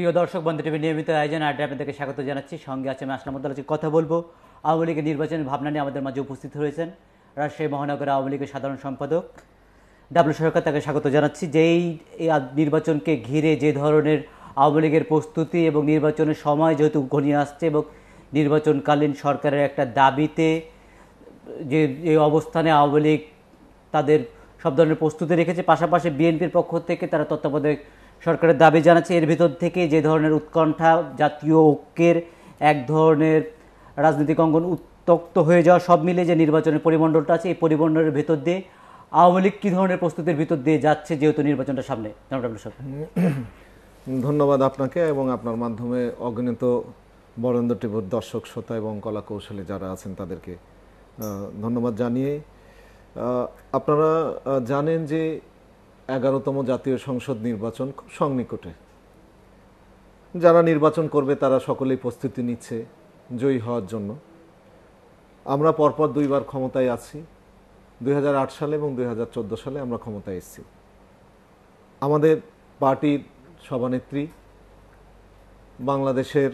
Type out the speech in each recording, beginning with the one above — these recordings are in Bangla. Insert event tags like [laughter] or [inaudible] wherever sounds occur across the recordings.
প্রিয় দর্শক বন্ধু টিভি নিয়মিত আয়োজন আড্ডা আপনাদেরকে স্বাগত জানাচ্ছি সঙ্গে আছে আমি আসলাম আজকে কথা বলবো আওয়ামী লীগের নির্বাচনের ভাবনা নিয়ে আমাদের মাঝে উপস্থিত হয়েছেন রাজশাহী মহানগর আওয়ামী লীগের সাধারণ সম্পাদক ডাব্লু সরকার তাকে স্বাগত জানাচ্ছি যেই নির্বাচনকে ঘিরে যে ধরনের আওয়ামী লীগের প্রস্তুতি এবং নির্বাচনের সময় যেহেতু ঘনিয়ে আসছে এবং নির্বাচনকালীন সরকারের একটা দাবিতে যে এই অবস্থানে আওয়ামী লীগ তাদের সব ধরনের প্রস্তুতি রেখেছে পাশাপাশি বিএনপির পক্ষ থেকে তারা তত্ত্বাবধায়ক সরকারের দাবি জানাচ্ছে এর ভিতর থেকে যে ধরনের উৎকণ্ঠা জাতীয় ঐক্যের এক ধরনের রাজনৈতিক অঙ্গন উত্তক্ত হয়ে যাওয়া সব মিলে যে নির্বাচনের পরিমণ্ডলটা আছে এই পরিমণ্ডলের ভেতর দিয়ে আওয়ামী লীগ কী ধরনের প্রস্তুতির ভিতর দিয়ে যাচ্ছে যেহেতু নির্বাচনটা সামনে [clears throat] ধন্যবাদ আপনাকে এবং আপনার মাধ্যমে অগণিত বরেন্দ্র টিপুর দর্শক শ্রোতা এবং কলা কৌশলী যারা আছেন তাদেরকে ধন্যবাদ জানিয়ে আপনারা জানেন যে এগারোতম জাতীয় সংসদ নির্বাচন খুব সংনিকটে যারা নির্বাচন করবে তারা সকলেই প্রস্তুতি নিচ্ছে জয়ী হওয়ার জন্য আমরা পরপর দুইবার ক্ষমতায় আছি দুই সালে এবং দুই সালে আমরা ক্ষমতায় এসেছি আমাদের পার্টির সভানেত্রী বাংলাদেশের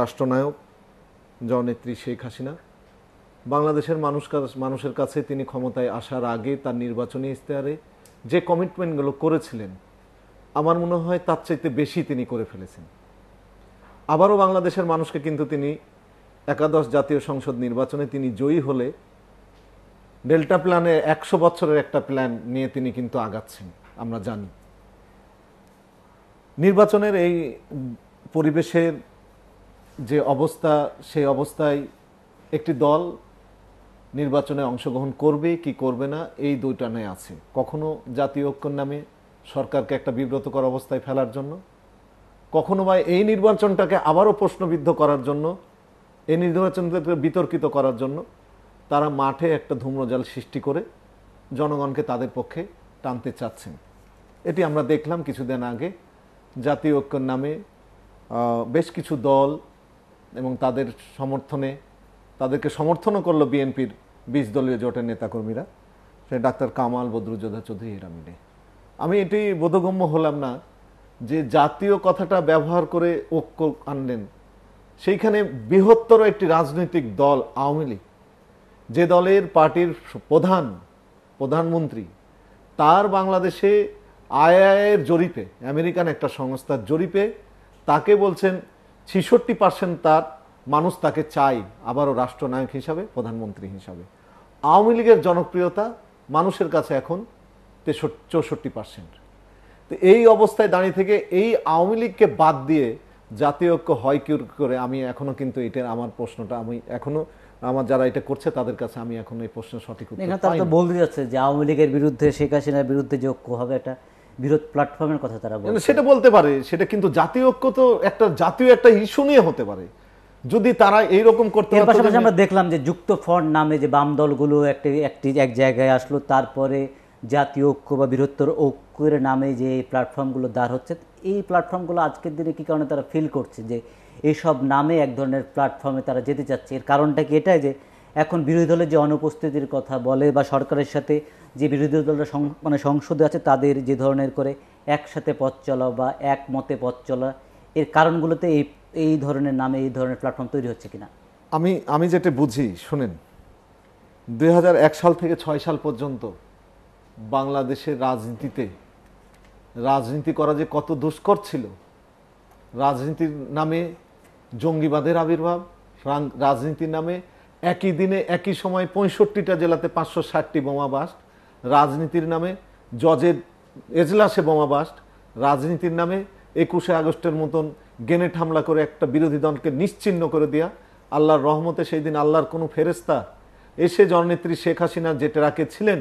রাষ্ট্রনায়ক জননেত্রী শেখ হাসিনা বাংলাদেশের মানুষ মানুষের কাছে তিনি ক্ষমতায় আসার আগে তার নির্বাচনী ইশতেহারে যে কমিটমেন্টগুলো করেছিলেন আমার মনে হয় তার চাইতে বেশি তিনি করে ফেলেছেন আবারও বাংলাদেশের মানুষকে কিন্তু তিনি একাদশ জাতীয় সংসদ নির্বাচনে তিনি জয়ী হলে ডেল্টা প্ল্যানে একশো বছরের একটা প্ল্যান নিয়ে তিনি কিন্তু আগাচ্ছেন আমরা জানি নির্বাচনের এই পরিবেশের যে অবস্থা সেই অবস্থায় একটি দল নির্বাচনে অংশগ্রহণ করবে কি করবে না এই দুইটা নিয়ে আছে কখনো জাতীয় ঐক্যর নামে সরকারকে একটা বিব্রতকর অবস্থায় ফেলার জন্য কখনো বা এই নির্বাচনটাকে আবারও প্রশ্নবিদ্ধ করার জন্য এই নির্বাচনটাকে বিতর্কিত করার জন্য তারা মাঠে একটা ধূম্রজাল সৃষ্টি করে জনগণকে তাদের পক্ষে টানতে চাচ্ছেন এটি আমরা দেখলাম কিছুদিন আগে জাতীয় ঐক্যর নামে বেশ কিছু দল এবং তাদের সমর্থনে তাদেরকে সমর্থনও করলো বিএনপির বিশ দলীয় জোটের নেতাকর্মীরা সে ডাক্তার কামাল বদরুযোধা চৌধুরী এরা মিলে আমি এটি বোধগম্য হলাম না যে জাতীয় কথাটা ব্যবহার করে ঐক্য আনলেন সেইখানে বৃহত্তর একটি রাজনৈতিক দল আওয়ামী লীগ যে দলের পার্টির প্রধান প্রধানমন্ত্রী তার বাংলাদেশে আয়ের জরিপে আমেরিকান একটা সংস্থার জরিপে তাকে বলছেন ছিষট্টি পার্সেন্ট তার মানুষ তাকে চাই আবারও রাষ্ট্রনায়ক হিসাবে প্রধানমন্ত্রী হিসাবে আওয়ামী লীগের জনপ্রিয়তা মানুষের কাছে এখন চৌষট্টি পার্সেন্ট তো এই অবস্থায় দাঁড়িয়ে থেকে এই আওয়ামী লীগকে বাদ দিয়ে জাতীয় ঐক্য হয় কি করে আমি এখনো কিন্তু এটা আমার প্রশ্নটা আমি এখনো আমার যারা এটা করছে তাদের কাছে আমি এখন এই প্রশ্নের সঠিক বলতে যাচ্ছে যে আওয়ামী লীগের বিরুদ্ধে শেখ হাসিনার বিরুদ্ধে যে ঐক্য হবে একটা বিরোধ প্ল্যাটফর্মের কথা তারা সেটা বলতে পারে সেটা কিন্তু জাতীয় ঐক্য তো একটা জাতীয় একটা ইস্যু নিয়ে হতে পারে যদি তারা এই রকম করতে এর আমরা দেখলাম যে যুক্ত ফ্রন্ট নামে যে বাম দলগুলো একটি একটি এক জায়গায় আসলো তারপরে জাতীয় ঐক্য বা বৃহত্তর ঐক্যের নামে যে প্ল্যাটফর্মগুলো দাঁড় হচ্ছে এই প্ল্যাটফর্মগুলো আজকের দিনে কী কারণে তারা ফিল করছে যে এইসব নামে এক ধরনের প্ল্যাটফর্মে তারা যেতে চাচ্ছে এর কারণটা কি এটাই যে এখন বিরোধী দলের যে অনুপস্থিতির কথা বলে বা সরকারের সাথে যে বিরোধী দলের মানে সংসদে আছে তাদের যে ধরনের করে একসাথে পথ চলা বা একমতে পথ চলা এর কারণগুলোতে এই এই ধরনের নামে এই ধরনের প্ল্যাটফর্ম তৈরি হচ্ছে কিনা আমি আমি যেটা বুঝি শুনেন দুই সাল থেকে ছয় সাল পর্যন্ত বাংলাদেশের রাজনীতিতে রাজনীতি করা যে কত দুষ্কর ছিল রাজনীতির নামে জঙ্গিবাদের আবির্ভাব রাজনীতির নামে একই দিনে একই সময় পঁয়ষট্টিটা জেলাতে পাঁচশো ষাটটি বোমাবাস্ট রাজনীতির নামে জজের এজলাসে বোমাবাস্ট রাজনীতির নামে একুশে আগস্টের মতন গেনেট হামলা করে একটা বিরোধী দলকে নিশ্চিন্ন করে দেয়া আল্লাহর রহমতে সেই দিন আল্লাহর কোনো ফেরেস্তা এসে জননেত্রী শেখ হাসিনা যে ট্রাকে ছিলেন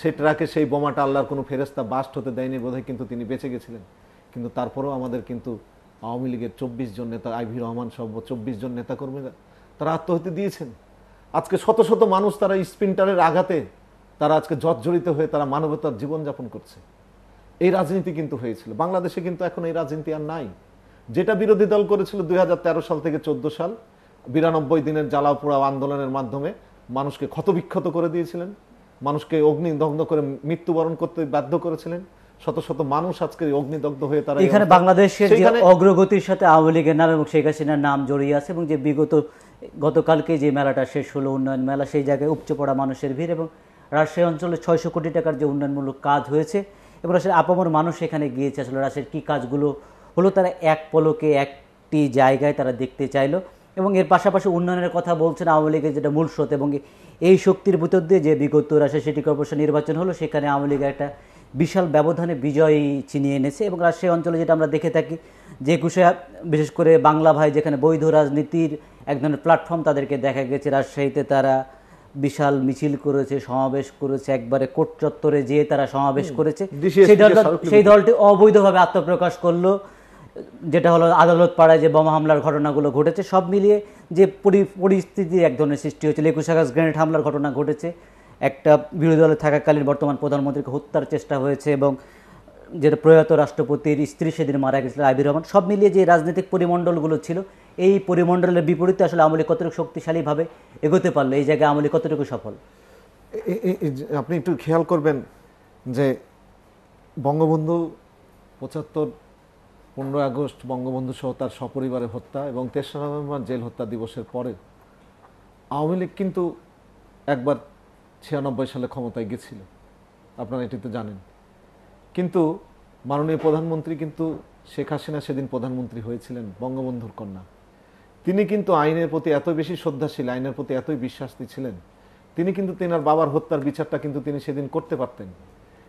সেই ট্রাকে সেই বোমাটা আল্লাহর কোনো ফেরেস্তা বাস্ট হতে দেয়নি বোধহয় কিন্তু তিনি বেঁচে গেছিলেন কিন্তু তারপরেও আমাদের কিন্তু আওয়ামী লীগের চব্বিশ জন নেতা আইভি রহমান সহ চব্বিশ জন নেতাকর্মীরা তারা আত্মহত্যা দিয়েছেন আজকে শত শত মানুষ তারা স্পিন্টারের আঘাতে তারা আজকে জর্জরিত হয়ে তারা মানবতার জীবনযাপন করছে এই রাজনীতি কিন্তু হয়েছিল বাংলাদেশে কিন্তু এখন এই রাজনীতি আর নাই যেটা বিরোধী দল করেছিল দুই সাল থেকে চোদ্দ সাল বিরানব্বই দিনের জ্বালাও পোড়াও আন্দোলনের মাধ্যমে মানুষকে ক্ষতবিক্ষত করে দিয়েছিলেন মানুষকে অগ্নিদগ্ধ করে মৃত্যুবরণ করতে বাধ্য করেছিলেন শত শত মানুষ আজকে অগ্নিদগ্ধ হয়ে তারা এখানে বাংলাদেশের যে অগ্রগতির সাথে আওয়ামী লীগের নাম এবং শেখ হাসিনার নাম জড়িয়ে আছে এবং যে বিগত গতকালকে যে মেলাটা শেষ হলো উন্নয়ন মেলা সেই জায়গায় উপচে পড়া মানুষের ভিড় এবং রাজশাহী অঞ্চলে ছয়শো কোটি টাকার যে উন্নয়নমূলক কাজ হয়েছে এবং রাশের আপামর মানুষ এখানে গিয়েছে আসলে রাশের কী কাজগুলো হলো তারা এক পলকে একটি জায়গায় তারা দেখতে চাইলো এবং এর পাশাপাশি উন্নয়নের কথা বলছেন আওয়ামী লীগের যেটা মূল স্রোত এবং এই শক্তির ভিতর দিয়ে যে বিগত রাজশাহী সিটি কর্পোরেশন নির্বাচন হলো সেখানে আওয়ামী লীগের একটা বিশাল ব্যবধানে বিজয় চিনিয়ে এনেছে এবং রাজশাহী অঞ্চলে যেটা আমরা দেখে থাকি যে একুশে বিশেষ করে বাংলা ভাই যেখানে বৈধ রাজনীতির এক ধরনের প্ল্যাটফর্ম তাদেরকে দেখা গেছে রাজশাহীতে তারা বিশাল মিছিল করেছে সমাবেশ করেছে একবারে কোট চত্বরে যেয়ে তারা সমাবেশ করেছে সেই দলটি অবৈধভাবে আত্মপ্রকাশ করলো যেটা হলো আদালত পাড়ায় যে বোমা হামলার ঘটনাগুলো ঘটেছে সব মিলিয়ে যে পরিস্থিতি এক ধরনের সৃষ্টি হয়েছিল একুশ আগস্ট গ্রেনেড হামলার ঘটনা ঘটেছে একটা বিরোধী দলে থাকাকালীন বর্তমান প্রধানমন্ত্রীকে হত্যার চেষ্টা হয়েছে এবং যেটা প্রয়াত রাষ্ট্রপতির স্ত্রী সেদিন মারা গেছিল আবির রহমান সব মিলিয়ে যে রাজনৈতিক পরিমণ্ডলগুলো ছিল এই পরিমণ্ডলের বিপরীতে আসলে আমলি কতটুকু শক্তিশালীভাবে এগোতে পারলো এই জায়গায় আমলি কতটুকু সফল আপনি একটু খেয়াল করবেন যে বঙ্গবন্ধু পঁচাত্তর পনেরোই আগস্ট বঙ্গবন্ধু সহ তার সপরিবারে হত্যা এবং তেসরা নভেম্বর জেল হত্যা দিবসের পরে আওয়ামী লীগ কিন্তু একবার ছিয়ানব্বই সালে ক্ষমতায় গেছিল আপনারা এটি তো জানেন কিন্তু মাননীয় প্রধানমন্ত্রী কিন্তু শেখ হাসিনা সেদিন প্রধানমন্ত্রী হয়েছিলেন বঙ্গবন্ধুর কন্যা তিনি কিন্তু আইনের প্রতি এত বেশি শ্রদ্ধাশীল আইনের প্রতি এতই বিশ্বাসী ছিলেন তিনি কিন্তু তেনার বাবার হত্যার বিচারটা কিন্তু তিনি সেদিন করতে পারতেন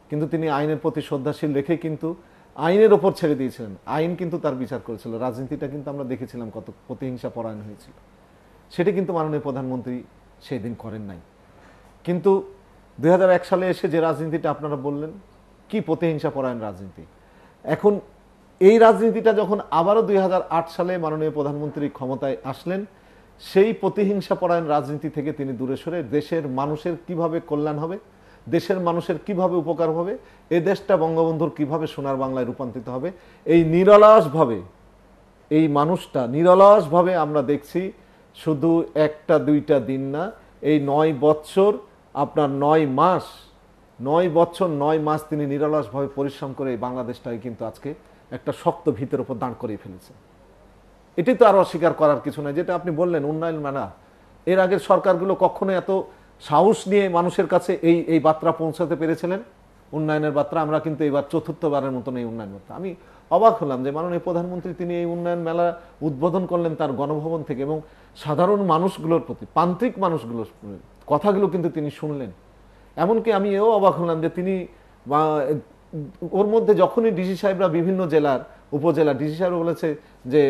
কিন্তু তিনি আইনের প্রতি শ্রদ্ধাশীল রেখে কিন্তু আইনের ওপর ছেড়ে দিয়েছিলেন আইন কিন্তু তার বিচার করেছিল রাজনীতিটা কিন্তু আমরা দেখেছিলাম কত প্রতিহিংসা পরায়ণ হয়েছিল সেটা কিন্তু মাননীয় প্রধানমন্ত্রী সেই দিন করেন নাই কিন্তু দুই সালে এসে যে রাজনীতিটা আপনারা বললেন কি প্রতিহিংসা পরায়ণ রাজনীতি এখন এই রাজনীতিটা যখন আবারও দুই সালে মাননীয় প্রধানমন্ত্রী ক্ষমতায় আসলেন সেই প্রতিহিংসা পরায়ণ রাজনীতি থেকে তিনি দূরে সরে দেশের মানুষের কিভাবে কল্যাণ হবে দেশের মানুষের কিভাবে উপকার হবে এ দেশটা বঙ্গবন্ধুর কিভাবে সোনার বাংলায় রূপান্তরিত হবে এই নিরলাসভাবে এই মানুষটা নিরলাসভাবে আমরা দেখছি শুধু একটা দুইটা দিন না এই নয় বৎসর আপনার নয় মাস নয় বছর নয় মাস তিনি নিরলসভাবে পরিশ্রম করে এই বাংলাদেশটাকে কিন্তু আজকে একটা শক্ত ভিতের উপর দাঁড় করিয়ে ফেলেছে এটি তো আরও অস্বীকার করার কিছু নয় যেটা আপনি বললেন উন্নয়ন মানা এর আগের সরকারগুলো কখনো এত সাহস নিয়ে মানুষের কাছে এই এই বার্তা পৌঁছাতে পেরেছিলেন উন্নয়নের বার্তা আমরা কিন্তু এবার চতুর্থবারের মতন এই উন্নয়ন বার্তা আমি অবাক হলাম যে মাননীয় প্রধানমন্ত্রী তিনি এই উন্নয়ন মেলা উদ্বোধন করলেন তার গণভবন থেকে এবং সাধারণ মানুষগুলোর প্রতি প্রান্তিক মানুষগুলোর কথাগুলো কিন্তু তিনি শুনলেন এমনকি আমি এও অবাক হলাম যে তিনি ওর মধ্যে যখনই ডিসি সাহেবরা বিভিন্ন জেলার উপজেলা ডিসি সাহেব বলেছে যে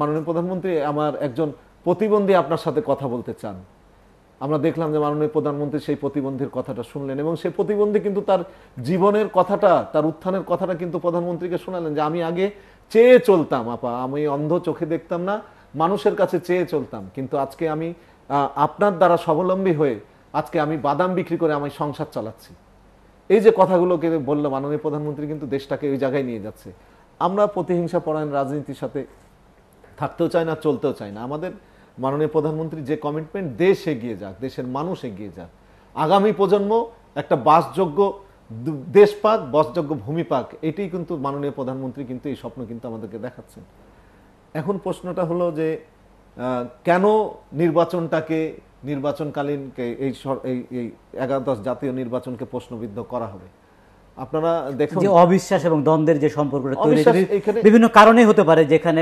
মাননীয় প্রধানমন্ত্রী আমার একজন প্রতিবন্ধী আপনার সাথে কথা বলতে চান আমরা দেখলাম যে মাননীয় প্রধানমন্ত্রী সেই প্রতিবন্ধীর কথাটা শুনলেন এবং সেই প্রতিবন্ধী কিন্তু তার জীবনের কথাটা তার উত্থানের কথাটা কিন্তু প্রধানমন্ত্রীকে শোনালেন যে আমি আগে চেয়ে চলতাম আপা আমি অন্ধ চোখে দেখতাম না মানুষের কাছে চেয়ে চলতাম কিন্তু আজকে আমি আপনার দ্বারা স্বাবলম্বী হয়ে আজকে আমি বাদাম বিক্রি করে আমি সংসার চালাচ্ছি এই যে কথাগুলোকে বললো মাননীয় প্রধানমন্ত্রী কিন্তু দেশটাকে ওই জায়গায় নিয়ে যাচ্ছে আমরা প্রতিহিংসা পরায়ণ রাজনীতির সাথে থাকতেও চাই না চলতেও চাই না আমাদের মাননীয় প্রধানমন্ত্রী যে কমিটমেন্ট দেশ এগিয়ে যাক দেশের মানুষ এগিয়ে যাক আগামী প্রজন্ম একটা বাসযোগ্য দেশ পাক বাসযোগ্য ভূমি পাক এটাই কিন্তু মাননীয় প্রধানমন্ত্রী কিন্তু এই স্বপ্ন কিন্তু আমাদেরকে দেখাচ্ছেন এখন প্রশ্নটা হলো যে কেন নির্বাচনটাকে নির্বাচনকালীন এই এই দশ জাতীয় নির্বাচনকে প্রশ্নবিদ্ধ করা হবে আপনারা দেখুন যে অবিশ্বাস এবং দ্বন্দ্বের যে সম্পর্কটা তৈরি বিভিন্ন কারণে হতে পারে যেখানে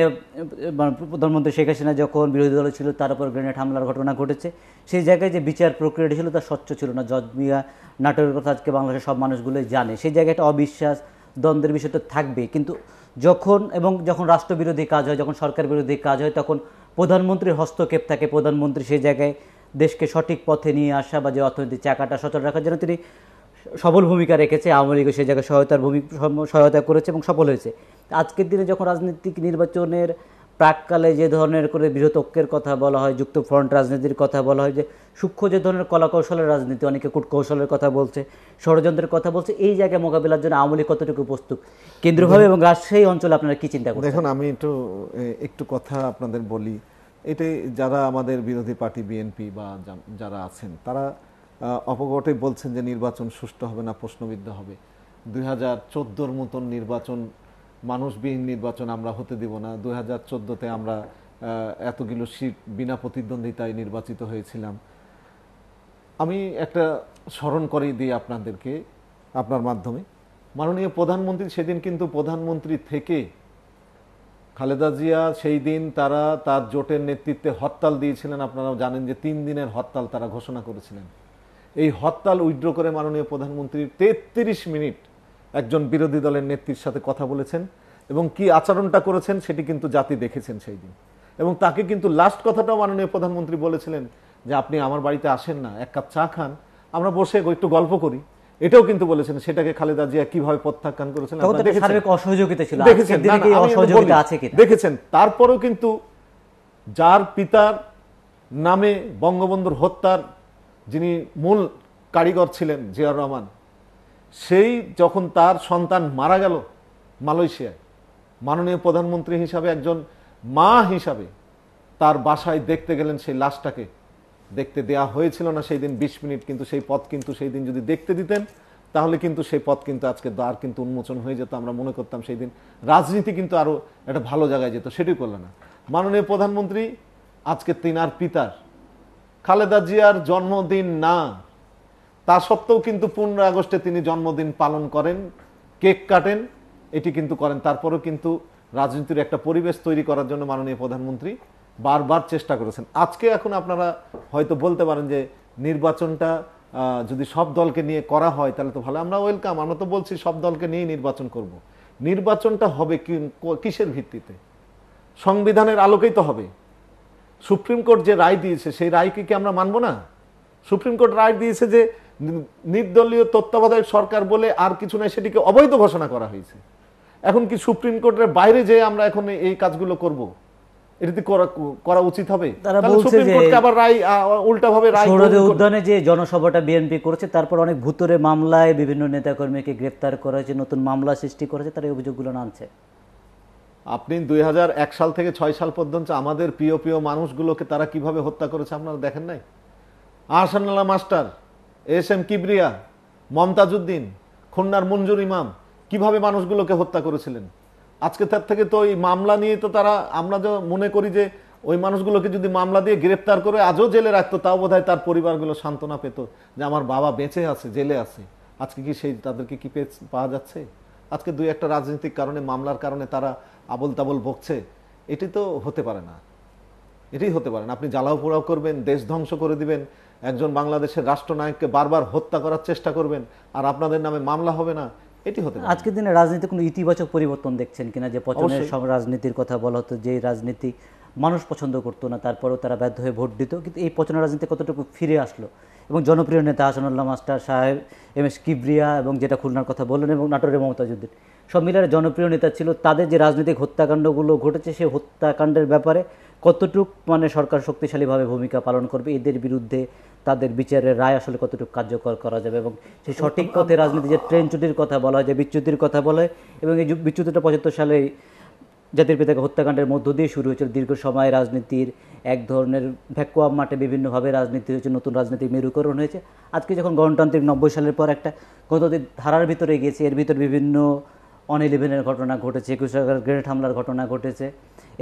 মানে প্রধানমন্ত্রী শেখ হাসিনা যখন বিরোধী দল ছিল তার উপর গ্রেনেড হামলার ঘটনা ঘটেছে সেই জায়গায় যে বিচার প্রক্রিয়াটি ছিল তা স্বচ্ছ ছিল না জজমিয়া নাটকের কথা আজকে বাংলাদেশের সব মানুষগুলো জানে সেই জায়গায় একটা অবিশ্বাস দ্বন্দ্বের বিষয় তো থাকবে কিন্তু যখন এবং যখন রাষ্ট্রবিরোধী কাজ হয় যখন সরকার বিরোধী কাজ হয় তখন প্রধানমন্ত্রীর হস্তক্ষেপ থাকে প্রধানমন্ত্রী সেই জায়গায় দেশকে সঠিক পথে নিয়ে আসা বা যে অর্থনীতির চাকাটা সচল রাখার জন্য তিনি সবল ভূমিকা রেখেছে আওয়ামী লীগও সেই জায়গায় সহায়তার ভূমিকা সহায়তা করেছে এবং সফল হয়েছে আজকের দিনে যখন রাজনৈতিক নির্বাচনের প্রাককালে যে ধরনের করে বৃহতক্যের কথা বলা হয় যুক্ত ফ্রন্ট রাজনীতির কথা বলা হয় যে সূক্ষ্ম যে ধরনের কলাকৌশলের রাজনীতি অনেকে কূটকৌশলের কথা বলছে ষড়যন্ত্রের কথা বলছে এই জায়গায় মোকাবিলার জন্য লীগ কতটুকু প্রস্তুত কেন্দ্রভাবে এবং রাজশাহী অঞ্চলে আপনারা কি চিন্তা করেন দেখুন আমি একটু একটু কথা আপনাদের বলি এটাই যারা আমাদের বিরোধী পার্টি বিএনপি বা যারা আছেন তারা অপগটে বলছেন যে নির্বাচন সুষ্ঠু হবে না প্রশ্নবিদ্ধ হবে দুই হাজার চোদ্দোর মতন নির্বাচন মানুষবিহীন নির্বাচন আমরা হতে দিব না দুই হাজার চোদ্দোতে আমরা এতগুলো সিট বিনা প্রতিদ্বন্দ্বিতায় নির্বাচিত হয়েছিলাম আমি একটা স্মরণ করে দিই আপনাদেরকে আপনার মাধ্যমে মাননীয় প্রধানমন্ত্রী সেদিন কিন্তু প্রধানমন্ত্রী থেকে খালেদা জিয়া সেই দিন তারা তার জোটের নেতৃত্বে হরতাল দিয়েছিলেন আপনারা জানেন যে তিন দিনের হরতাল তারা ঘোষণা করেছিলেন এই হরতাল উইড্র করে মাননীয় প্রধানমন্ত্রী ৩৩ মিনিট একজন বিরোধী দলের নেত্রীর সাথে কথা বলেছেন এবং কি আচরণটা করেছেন সেটি কিন্তু জাতি দেখেছেন সেই দিন এবং তাকে কিন্তু লাস্ট কথাটাও মাননীয় প্রধানমন্ত্রী বলেছিলেন যে আপনি আমার বাড়িতে আসেন না এক কাপ চা খান আমরা বসে একটু গল্প করি এটাও কিন্তু বলেছেন সেটাকে খালেদা জিয়া কিভাবে প্রত্যাখ্যান করেছেন দেখেছেন তারপরেও কিন্তু যার পিতার নামে বঙ্গবন্ধুর হত্যার যিনি মূল কারিগর ছিলেন জিয়াউর রহমান সেই যখন তার সন্তান মারা গেল মালয়েশিয়ায় মাননীয় প্রধানমন্ত্রী হিসাবে একজন মা হিসাবে তার বাসায় দেখতে গেলেন সেই লাশটাকে দেখতে দেয়া হয়েছিল না সেই দিন বিশ মিনিট কিন্তু সেই পথ কিন্তু সেই দিন যদি দেখতে দিতেন তাহলে কিন্তু সেই পথ কিন্তু আজকে দ্বার কিন্তু উন্মোচন হয়ে যেত আমরা মনে করতাম সেই দিন রাজনীতি কিন্তু আরও একটা ভালো জায়গায় যেত সেটাই করলো না মাননীয় প্রধানমন্ত্রী আজকে তিনার পিতার খালেদা জিয়ার জন্মদিন না তা সত্ত্বেও কিন্তু পনেরো আগস্টে তিনি জন্মদিন পালন করেন কেক কাটেন এটি কিন্তু করেন তারপরেও কিন্তু রাজনীতির একটা পরিবেশ তৈরি করার জন্য মাননীয় প্রধানমন্ত্রী বারবার চেষ্টা করেছেন আজকে এখন আপনারা হয়তো বলতে পারেন যে নির্বাচনটা যদি সব দলকে নিয়ে করা হয় তাহলে তো ভালো আমরা ওয়েলকাম আমরা তো বলছি সব দলকে নিয়েই নির্বাচন করব। নির্বাচনটা হবে কিসের ভিত্তিতে সংবিধানের আলোকেই তো হবে সুপ্রিম কোর্ট যে রায় দিয়েছে সেই রায়কে কি আমরা মানবো না সুপ্রিম কোর্ট রায় দিয়েছে যে নির্দলীয় তত্ত্বাবধায়ক সরকার বলে আর কিছু নাই সেটিকে অবৈধ ঘোষণা করা হয়েছে এখন কি সুপ্রিম কোর্টের বাইরে যে আমরা এখন এই কাজগুলো করব এটি করা যে তারপর অনেক ভুতুরে মামলায় বিভিন্ন নেতাকর্মীকে গ্রেফতার করা হয়েছে নতুন মামলা সৃষ্টি করেছে তার এই অভিযোগগুলো আনছে আপনি দুই সাল থেকে ছয় সাল পর্যন্ত আমাদের প্রিয় প্রিয় মানুষগুলোকে তারা কিভাবে হত্যা করেছে আপনারা দেখেন নাই Ahsanullah master S M Kibria Momtazuddin খুন্নার মঞ্জুর ইমাম কিভাবে মানুষগুলোকে হত্যা করেছিলেন আজকে তার থেকে তো ওই মামলা নিয়ে তো তারা আমরা যে মনে করি যে ওই মানুষগুলোকে যদি মামলা দিয়ে গ্রেপ্তার করে আজও জেলে রাখতো তাও বোধ তার পরিবারগুলো সান্ত্বনা পেত যে আমার বাবা বেঁচে আছে জেলে আছে আজকে কি সেই তাদেরকে কি পাওয়া যাচ্ছে আজকে দুই একটা রাজনৈতিক কারণে মামলার কারণে তারা আবল তাবল বকছে এটি তো হতে পারে না এটি হতে পারে না আপনি জ্বালাও পোড়াও করবেন দেশ ধ্বংস করে দিবেন একজন বাংলাদেশের রাষ্ট্রনায়ককে বারবার হত্যা করার চেষ্টা করবেন আর আপনাদের নামে মামলা হবে না এটি হতে আজকের দিনে রাজনীতি কোনো ইতিবাচক পরিবর্তন দেখছেন কিনা যে পছন্দের রাজনীতির কথা বলা হতো যে রাজনীতি মানুষ পছন্দ করতো না তারপরেও তারা ব্যর্থ হয়ে ভোট দিত কিন্তু এই পচনের রাজনীতি কতটুকু ফিরে আসলো এবং জনপ্রিয় নেতা হাসানুল্লাহ মাস্টার সাহেব এম এস কিবরিয়া এবং যেটা খুলনার কথা বললেন এবং নাটোরের মমতাজুদ্দিন সব মিলারে জনপ্রিয় নেতা ছিল তাদের যে রাজনৈতিক হত্যাকাণ্ডগুলো ঘটেছে সেই হত্যাকাণ্ডের ব্যাপারে কতটুক মানে সরকার শক্তিশালীভাবে ভূমিকা পালন করবে এদের বিরুদ্ধে তাদের বিচারের রায় আসলে কতটুকু কার্যকর করা যাবে এবং সেই সঠিক পথে রাজনীতি যে ট্রেন চুটির কথা বলা হয় যে বিচ্যুতির কথা বলা হয় এবং এই বিচ্যুতিটা পঁচাত্তর সালে জাতির পিতাকে হত্যাকাণ্ডের মধ্য দিয়ে শুরু হয়েছিল দীর্ঘ সময় রাজনীতির এক ধরনের ভ্যাকুয়াম মাঠে বিভিন্নভাবে রাজনীতি হয়েছে নতুন রাজনীতির মেরুকরণ হয়েছে আজকে যখন গণতান্ত্রিক নব্বই সালের পর একটা গণতান্ত্রিক ধারার ভিতরে গিয়েছে এর ভিতর বিভিন্ন অন ইলেভেনের ঘটনা ঘটেছে একুশ গ্রেনেড হামলার ঘটনা ঘটেছে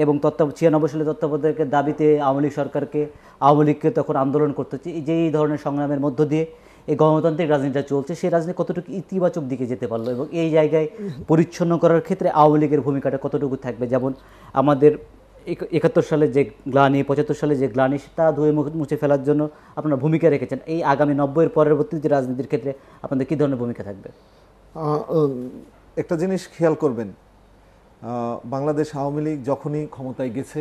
এবং তত্ত্ব ছিয়ানব্বই সালে তত্ত্বাবধায়কের দাবিতে আওয়ামী লীগ সরকারকে আওয়ামী লীগকে তখন আন্দোলন করতে হচ্ছে যে এই ধরনের সংগ্রামের মধ্য দিয়ে এই গণতান্ত্রিক রাজনীতিটা চলছে সেই রাজনীতি কতটুকু ইতিবাচক দিকে যেতে পারলো এবং এই জায়গায় পরিচ্ছন্ন করার ক্ষেত্রে আওয়ামী লীগের ভূমিকাটা কতটুকু থাকবে যেমন আমাদের একাত্তর সালে যে গ্লানি পঁচাত্তর সালে যে গ্লানি সেটা ধুয়ে মুছে ফেলার জন্য আপনারা ভূমিকা রেখেছেন এই আগামী নব্বইয়ের পরবর্তী যে রাজনীতির ক্ষেত্রে আপনাদের কী ধরনের ভূমিকা থাকবে একটা জিনিস খেয়াল করবেন বাংলাদেশ আওয়ামী লীগ যখনই ক্ষমতায় গেছে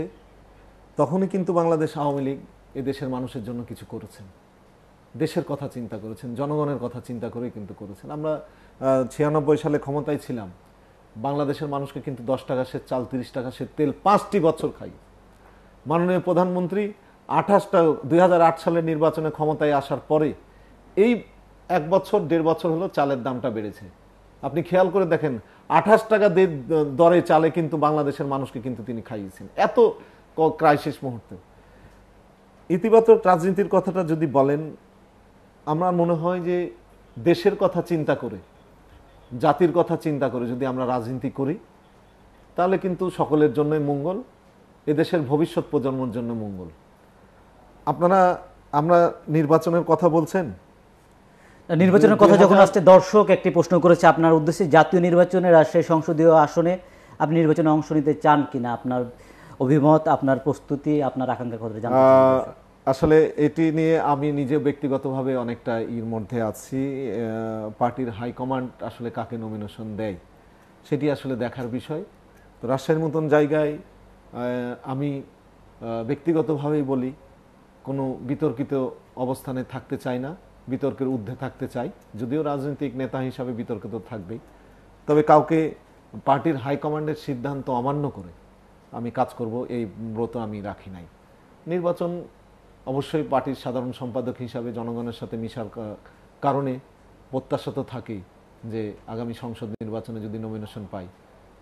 তখনই কিন্তু বাংলাদেশ আওয়ামী লীগ এদেশের মানুষের জন্য কিছু করেছেন দেশের কথা চিন্তা করেছেন জনগণের কথা চিন্তা করেই কিন্তু করেছেন আমরা ছিয়ানব্বই সালে ক্ষমতায় ছিলাম বাংলাদেশের মানুষকে কিন্তু দশ টাকা সে চাল তিরিশ টাকা সে তেল পাঁচটি বছর খাই মাননীয় প্রধানমন্ত্রী আঠাশটা দুই সালের নির্বাচনে ক্ষমতায় আসার পরে এই এক বছর দেড় বছর হলো চালের দামটা বেড়েছে আপনি খেয়াল করে দেখেন আঠাশ টাকা দরে চালে কিন্তু বাংলাদেশের মানুষকে কিন্তু তিনি খাইয়েছেন এত ক্রাইসিস মুহূর্তে ইতিবাচক রাজনীতির কথাটা যদি বলেন আমার মনে হয় যে দেশের কথা চিন্তা করে জাতির কথা চিন্তা করে যদি আমরা রাজনীতি করি তাহলে কিন্তু সকলের জন্যই মঙ্গল এদেশের ভবিষ্যৎ প্রজন্মের জন্য মঙ্গল আপনারা আমরা নির্বাচনের কথা বলছেন নির্বাচনের কথা যখন আসছে দর্শক একটি প্রশ্ন করেছে আপনার উদ্দেশ্যে জাতীয় নির্বাচনের রাজশাহী সংসদীয় আসনে আপনি নির্বাচনে অংশ নিতে চান কিনা আপনার অভিমত আপনার প্রস্তুতি আপনার আকাঙ্ক্ষা কথা আসলে এটি নিয়ে আমি নিজে ব্যক্তিগতভাবে অনেকটা ইর মধ্যে আছি পার্টির হাইকমান্ড আসলে কাকে নমিনেশন দেয় সেটি আসলে দেখার বিষয় তো রাজশাহীর মতন জায়গায় আমি ব্যক্তিগতভাবেই বলি কোনো বিতর্কিত অবস্থানে থাকতে চাই না বিতর্কের ঊর্ধ্বে থাকতে চাই যদিও রাজনৈতিক নেতা হিসাবে বিতর্ক তো থাকবেই তবে কাউকে পার্টির হাইকমান্ডের সিদ্ধান্ত অমান্য করে আমি কাজ করব এই ব্রত আমি রাখি নাই নির্বাচন অবশ্যই পার্টির সাধারণ সম্পাদক হিসাবে জনগণের সাথে মিশার কারণে প্রত্যাশা তো থাকেই যে আগামী সংসদ নির্বাচনে যদি নমিনেশন পাই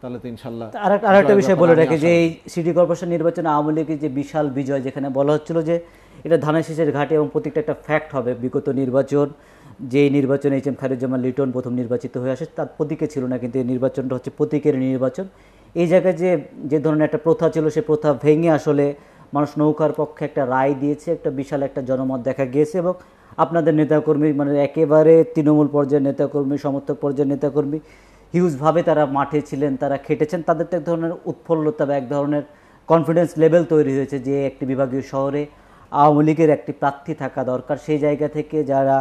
তাহলে তো ইনশাল্লাহ আর একটা বিষয় বলে রাখি যে এই সিটি কর্পোরেশন নির্বাচনে আওয়ামী লীগের যে বিশাল বিজয় যেখানে বলা হচ্ছিল যে এটা ধানের শেষের ঘাটে এবং প্রত্যেকটা একটা ফ্যাক্ট হবে বিগত নির্বাচন যে নির্বাচনে এইচ এম খারুজ্জামান লিটন প্রথম নির্বাচিত হয়ে আসে তার প্রতীকে ছিল না কিন্তু এই নির্বাচনটা হচ্ছে প্রতীকের নির্বাচন এই জায়গায় যে যে ধরনের একটা প্রথা ছিল সে প্রথা ভেঙে আসলে মানুষ নৌকার পক্ষে একটা রায় দিয়েছে একটা বিশাল একটা জনমত দেখা গিয়েছে এবং আপনাদের নেতাকর্মী মানে একেবারে তৃণমূল পর্যায়ের নেতাকর্মী সমর্থক পর্যায়ের নেতাকর্মী হিউজভাবে তারা মাঠে ছিলেন তারা খেটেছেন তাদের তো এক ধরনের উৎফুল্লতা বা এক ধরনের কনফিডেন্স লেভেল তৈরি হয়েছে যে একটি বিভাগীয় শহরে আওয়ামী লীগের একটি প্রার্থী থাকা দরকার সেই জায়গা থেকে যারা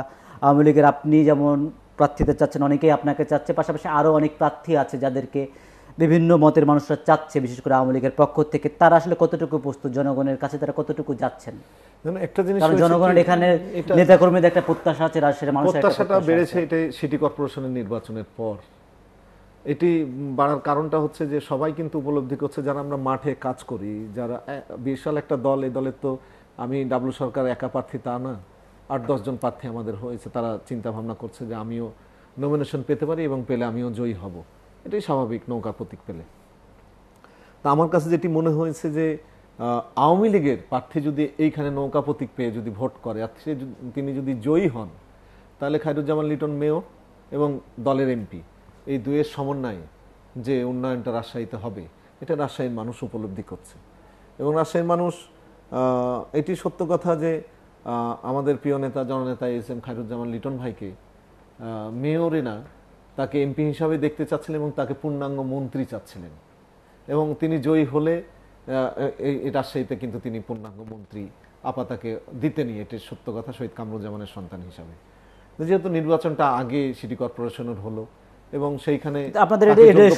আওয়ামী লীগের আপনি যেমন প্রার্থীতে চাচ্ছেন অনেকেই আপনাকে চাচ্ছে পাশাপাশি আরও অনেক প্রার্থী আছে যাদেরকে বিভিন্ন মতের মানুষরা চাচ্ছে বিশেষ করে আওয়ামী লীগের পক্ষ থেকে তারা আসলে কতটুকু প্রস্তুত জনগণের কাছে তারা কতটুকু যাচ্ছেন উপলব্ধি করছে যারা মাঠে কাজ করি যারা বিশাল একটা দল এই দলের তো আমি ডাবলু সরকার একা প্রার্থী তা না আট জন প্রার্থী আমাদের হয়েছে তারা চিন্তা ভাবনা করছে যে আমিও নমিনেশন পেতে পারি এবং পেলে আমিও জয়ী হব এটাই স্বাভাবিক নৌকা প্রতীক পেলে তা আমার কাছে যেটি মনে হয়েছে যে আওয়ামী লীগের প্রার্থী যদি এইখানে নৌকা প্রতীক পেয়ে যদি ভোট করে আর সে তিনি যদি জয়ী হন তাহলে খায়রুজ্জামান লিটন মেয়র এবং দলের এমপি এই দুয়ের সমন্বয়ে যে উন্নয়নটা রাজশাহীতে হবে এটা রাজশাহীর মানুষ উপলব্ধি করছে এবং রাজশাহীর মানুষ এটি সত্য কথা যে আমাদের প্রিয় নেতা জননেতা এস এম খায়রুজ্জামান লিটন ভাইকে মেয়রে না তাকে এমপি হিসাবে দেখতে চাচ্ছিলেন এবং তাকে পূর্ণাঙ্গ মন্ত্রী চাচ্ছিলেন এবং তিনি জয়ী হলে রাজশাহীতে কিন্তু তিনি পূর্ণাঙ্গ মন্ত্রী আপা তাকে দিতেনি এটি সত্য কথা শহীদ কামরুজ্জামানের সন্তান হিসাবে যেহেতু নির্বাচনটা আগে সিটি কর্পোরেশনের হলো এবং সেইখানে আপনাদের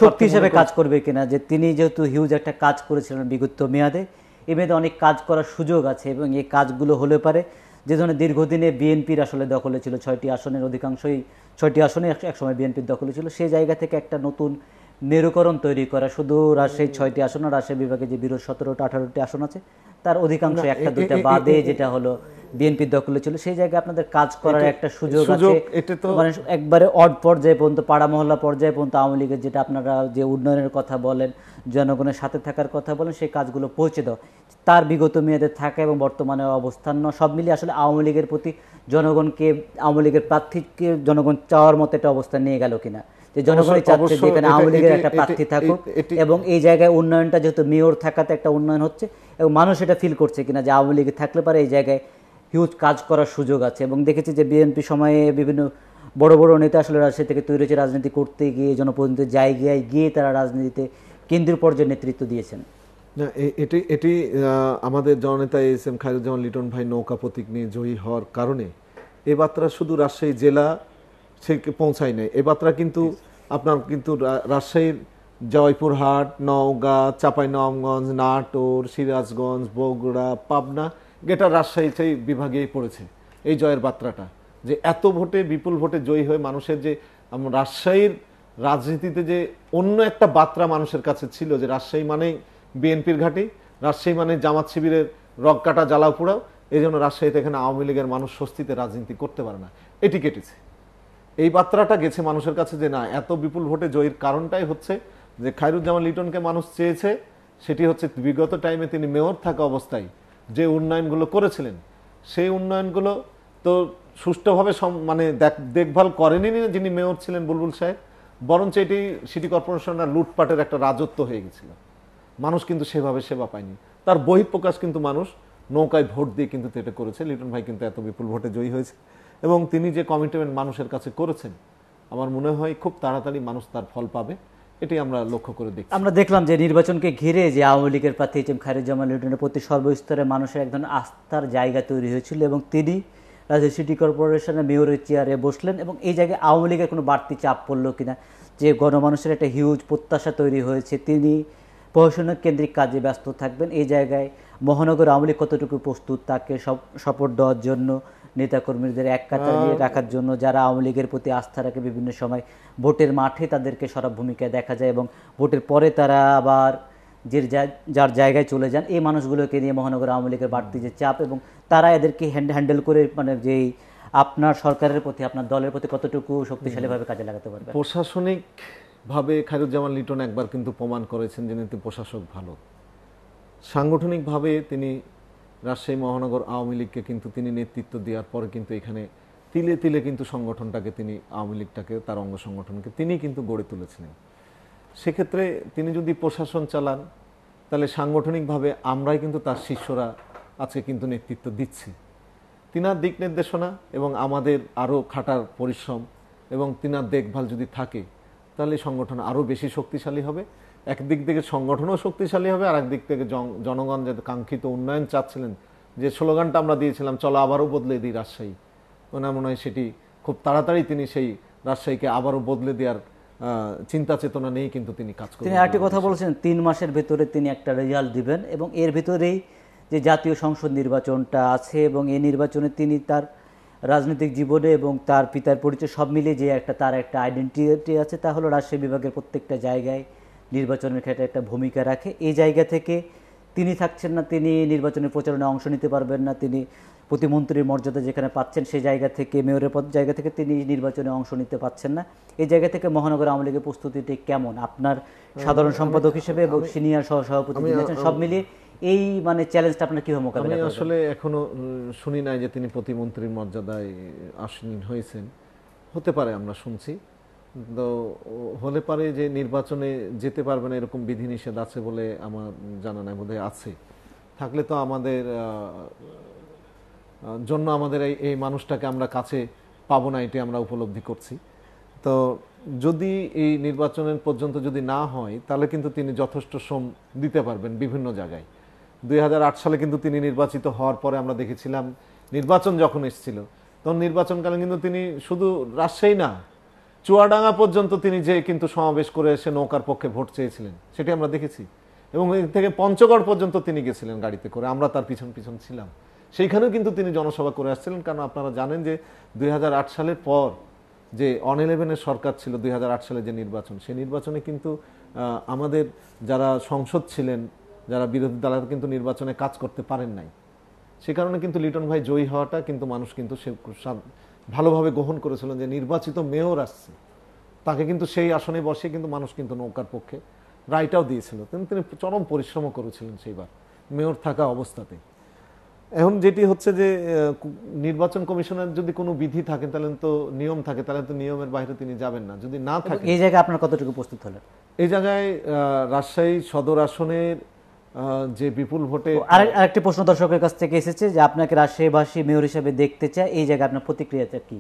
শক্তি হিসেবে কাজ করবে কিনা যে তিনি যেহেতু হিউজ একটা কাজ করেছিলেন বিগত মেয়াদে এ মেয়াদে অনেক কাজ করার সুযোগ আছে এবং এই কাজগুলো হলে পারে যে ধরনের দীর্ঘদিনে বিএনপির আসলে দখলে ছিল ছয়টি আসনের অধিকাংশই ছয়টি আসনে একসময় বিএনপির দখলে ছিল সেই জায়গা থেকে একটা নতুন মেরুকরণ তৈরি করা শুধু রাজশাহী ছয়টি আসন আর রাজশাহী বিভাগে যে বিরোধ সতেরোটা আঠারোটি আসন আছে তার অধিকাংশ একটা দুইটা বাদে যেটা হলো বিএনপি দখলে ছিল সেই জায়গায় আপনাদের কাজ করার একটা সুযোগ আছে মানে একবারে অড পর্যায়ে পর্যন্ত পাড়া মহল্লা পর্যায়ে পর্যন্ত আওয়ামী লীগের যেটা আপনারা যে উন্নয়নের কথা বলেন জনগণের সাথে থাকার কথা বলেন সেই কাজগুলো পৌঁছে দাও তার বিগত মেয়াদে থাকা এবং বর্তমানে অবস্থান নয় সব মিলিয়ে আসলে আওয়ামী লীগের প্রতি জনগণকে আওয়ামী লীগের প্রার্থীকে জনগণ চাওয়ার মতো একটা অবস্থান নিয়ে গেল কিনা যে জনগণই চাচ্ছে যে এখানে আওয়ামী লীগের একটা প্রার্থী থাকুক এবং এই জায়গায় উন্নয়নটা যেহেতু মেয়র থাকাতে একটা উন্নয়ন হচ্ছে এবং মানুষ এটা ফিল করছে কিনা যে আওয়ামী লীগ থাকলে পারে এই জায়গায় হিউজ কাজ করার সুযোগ আছে এবং দেখেছি যে বিএনপি সময়ে বিভিন্ন বড় বড় নেতা আসলে রাজনীতি থেকে তৈরি হয়েছে রাজনীতি করতে গিয়ে জনপ্রতিনিধি জায়গায় গিয়ে তারা রাজনীতিতে কেন্দ্রীয় পর্যায়ে নেতৃত্ব দিয়েছেন না এটি এটি আমাদের জননেতা এস এম খায়রুজ্জামান লিটন ভাই নৌকা প্রতীক নিয়ে জয়ী হওয়ার কারণে এ বার্তা শুধু রাজশাহী জেলা সে পৌঁছায় নাই এ বার্তা কিন্তু আপনার কিন্তু রাজশাহীর জয়পুরহাট নওগাঁ চাঁপাইনবাবগঞ্জ নাটোর সিরাজগঞ্জ বগুড়া পাবনা এটা রাজশাহী সেই বিভাগেই পড়েছে এই জয়ের বার্তাটা যে এত ভোটে বিপুল ভোটে জয়ী হয়ে মানুষের যে রাজশাহীর রাজনীতিতে যে অন্য একটা বার্তা মানুষের কাছে ছিল যে রাজশাহী মানে বিএনপির ঘাঁটি রাজশাহী মানে জামাত শিবিরের রগ কাটা জ্বালাও পোড়াও এই জন্য রাজশাহীতে এখানে আওয়ামী লীগের মানুষ স্বস্তিতে রাজনীতি করতে পারে না এটি কেটেছে এই বার্তাটা গেছে মানুষের কাছে যে না এত বিপুল ভোটে জয়ীর কারণটাই হচ্ছে যে খায়রুজ্জামান লিটনকে মানুষ চেয়েছে সেটি হচ্ছে বিগত টাইমে তিনি মেয়র থাকা অবস্থায় যে উন্নয়নগুলো করেছিলেন সেই উন্নয়নগুলো তো সুষ্ঠুভাবে মানে দেখভাল করেনি যিনি মেয়র ছিলেন বুলবুল সাহেব বরঞ্চ এটি সিটি কর্পোরেশনের লুটপাটের একটা রাজত্ব হয়ে গেছিল মানুষ কিন্তু সেভাবে সেবা পায়নি তার বহিঃপ্রকাশ কিন্তু মানুষ নৌকায় ভোট দিয়ে কিন্তু এটা করেছে লিটন ভাই কিন্তু এত বিপুল ভোটে জয়ী হয়েছে এবং তিনি যে কমিটমেন্ট মানুষের কাছে করেছেন আমার মনে হয় খুব তাড়াতাড়ি মানুষ তার ফল পাবে এটি আমরা লক্ষ্য করে দেখি আমরা দেখলাম যে নির্বাচনকে ঘিরে যে আওয়ামী লীগের প্রার্থী এইচ এম খায়রুজ্জামান লিটনের প্রতি সর্বস্তরে মানুষের এক ধরনের আস্থার জায়গা তৈরি হয়েছিল এবং তিনি রাজশাহী সিটি কর্পোরেশনের মেয়রের চেয়ারে বসলেন এবং এই জায়গায় আওয়ামী লীগের কোনো বাড়তি চাপ পড়লো কিনা যে গণমানুষের একটা হিউজ প্রত্যাশা তৈরি হয়েছে তিনি প্রশাসনিক কেন্দ্রিক কাজে ব্যস্ত থাকবেন এই জায়গায় মহানগর আওয়ামী লীগ কতটুকু প্রস্তুত তাকে সপোর্ট দেওয়ার জন্য নেতাকর্মীদের এক কাতার হ্যাঁ। নিয়ে রাখার জন্য যারা আওয়ামী লীগের প্রতি আস্থা রাখে বিভিন্ন সময় ভোটের মাঠে তাদেরকে সরব ভূমিকায় দেখা যায় এবং ভোটের পরে তারা আবার যে যার জায়গায় চলে যান এই মানুষগুলোকে নিয়ে মহানগর আওয়ামী লীগের বাড়তি যে চাপ এবং তারা এদেরকে হ্যান্ড হ্যান্ডেল করে মানে যেই আপনার সরকারের প্রতি আপনার দলের প্রতি কতটুকু শক্তিশালীভাবে কাজে লাগাতে পারবে প্রশাসনিক ভাবে খায়রুজ্জামান লিটন একবার কিন্তু প্রমাণ করেছেন যে তিনি প্রশাসক ভালো সাংগঠনিকভাবে তিনি রাজশাহী মহানগর আওয়ামী লীগকে কিন্তু তিনি নেতৃত্ব দেওয়ার পরে কিন্তু এখানে তিলে তিলে কিন্তু সংগঠনটাকে তিনি আওয়ামী লীগটাকে তার অঙ্গ সংগঠনকে তিনি কিন্তু গড়ে তুলেছিলেন সেক্ষেত্রে তিনি যদি প্রশাসন চালান তাহলে সাংগঠনিকভাবে আমরাই কিন্তু তার শিষ্যরা আজকে কিন্তু নেতৃত্ব দিচ্ছি তিনার দিক নির্দেশনা এবং আমাদের আরও খাটার পরিশ্রম এবং তিনার দেখভাল যদি থাকে তাহলে সংগঠন আরও বেশি শক্তিশালী হবে একদিক থেকে সংগঠনও শক্তিশালী হবে আর একদিক থেকে জনগণ যে কাঙ্ক্ষিত উন্নয়ন চাচ্ছিলেন যে স্লোগানটা আমরা দিয়েছিলাম চলো আবারও বদলে দিই রাজশাহী ওনার মনে হয় সেটি খুব তাড়াতাড়ি তিনি সেই রাজশাহীকে আবারও বদলে দেওয়ার চিন্তা চেতনা নেই কিন্তু তিনি কাজ করেন তিনি আরেকটি কথা বলেছেন তিন মাসের ভেতরে তিনি একটা রেজাল্ট দিবেন এবং এর ভেতরেই যে জাতীয় সংসদ নির্বাচনটা আছে এবং এই নির্বাচনে তিনি তার রাজনৈতিক জীবনে এবং তার পিতার পরিচয় সব মিলে যে একটা তার একটা আইডেন্টিটি আছে তা হলো রাজশাহী বিভাগের প্রত্যেকটা জায়গায় নির্বাচনের ক্ষেত্রে একটা ভূমিকা রাখে এই জায়গা থেকে তিনি থাকছেন না তিনি নির্বাচনের প্রচারণে অংশ নিতে পারবেন না তিনি প্রতিমন্ত্রীর মর্যাদা যেখানে পাচ্ছেন সেই জায়গা থেকে মেয়রের পদ জায়গা থেকে তিনি নির্বাচনে অংশ নিতে পারছেন না এই জায়গা থেকে মহানগর আওয়ামী লীগের প্রস্তুতিটি কেমন আপনার সাধারণ সম্পাদক হিসেবে এবং সিনিয়র সহ সভাপতি সব মিলিয়ে এই মানে চ্যালেঞ্জটা আপনার কিভাবে মোকাবিলা আমি আসলে এখনো শুনি নাই যে তিনি প্রতিমন্ত্রীর মর্যাদায় আসীন হয়েছেন হতে পারে আমরা শুনছি হলে পারে যে নির্বাচনে যেতে পারবে না এরকম বিধিনিষেধ আছে বলে আমার জানা নাই বোধহয় আছে থাকলে তো আমাদের জন্য আমাদের এই এই মানুষটাকে আমরা কাছে পাবো না এটি আমরা উপলব্ধি করছি তো যদি এই নির্বাচনের পর্যন্ত যদি না হয় তাহলে কিন্তু তিনি যথেষ্ট সোম দিতে পারবেন বিভিন্ন জায়গায় দুই সালে কিন্তু তিনি নির্বাচিত হওয়ার পরে আমরা দেখেছিলাম নির্বাচন যখন এসেছিল তখন নির্বাচনকালীন কিন্তু তিনি শুধু রাজশাহী না চুয়াডাঙ্গা পর্যন্ত তিনি যে কিন্তু সমাবেশ করে এসে নৌকার পক্ষে ভোট চেয়েছিলেন সেটি আমরা দেখেছি এবং এর থেকে পঞ্চগড় পর্যন্ত তিনি গেছিলেন গাড়িতে করে আমরা তার পিছন পিছন ছিলাম সেইখানেও কিন্তু তিনি জনসভা করে আসছিলেন কারণ আপনারা জানেন যে দুই সালের পর যে অন ইলেভেনের সরকার ছিল দুই সালে যে নির্বাচন সেই নির্বাচনে কিন্তু আমাদের যারা সংসদ ছিলেন যারা বিরোধী দলের কিন্তু নির্বাচনে কাজ করতে পারেন নাই সে কারণে কিন্তু লিটন ভাই জয়ী হওয়াটা কিন্তু মানুষ কিন্তু সে ভালোভাবে গ্রহণ করেছিলেন যে নির্বাচিত মেয়র আসছে তাকে কিন্তু সেই আসনে বসে কিন্তু মানুষ কিন্তু নৌকার পক্ষে রায়টাও দিয়েছিল কিন্তু তিনি চরম পরিশ্রমও করেছিলেন সেইবার মেয়র থাকা অবস্থাতে এখন যেটি হচ্ছে যে নির্বাচন কমিশনের যদি কোনো বিধি থাকে তাহলে তো নিয়ম থাকে তাহলে তো নিয়মের বাইরে তিনি যাবেন না যদি না থাকে এই জায়গায় আপনার কতটুকু উপস্থিত হলেন এই জায়গায় রাজশাহী সদর আসনের যে বিপুল ভোটে আরেকটি প্রশ্ন দর্শকের কাছ থেকে এসেছে যে আপনাকে রাজশাহীবাসী মেয়র হিসেবে দেখতে চায় এই জায়গায় আপনার প্রতিক্রিয়াটা কি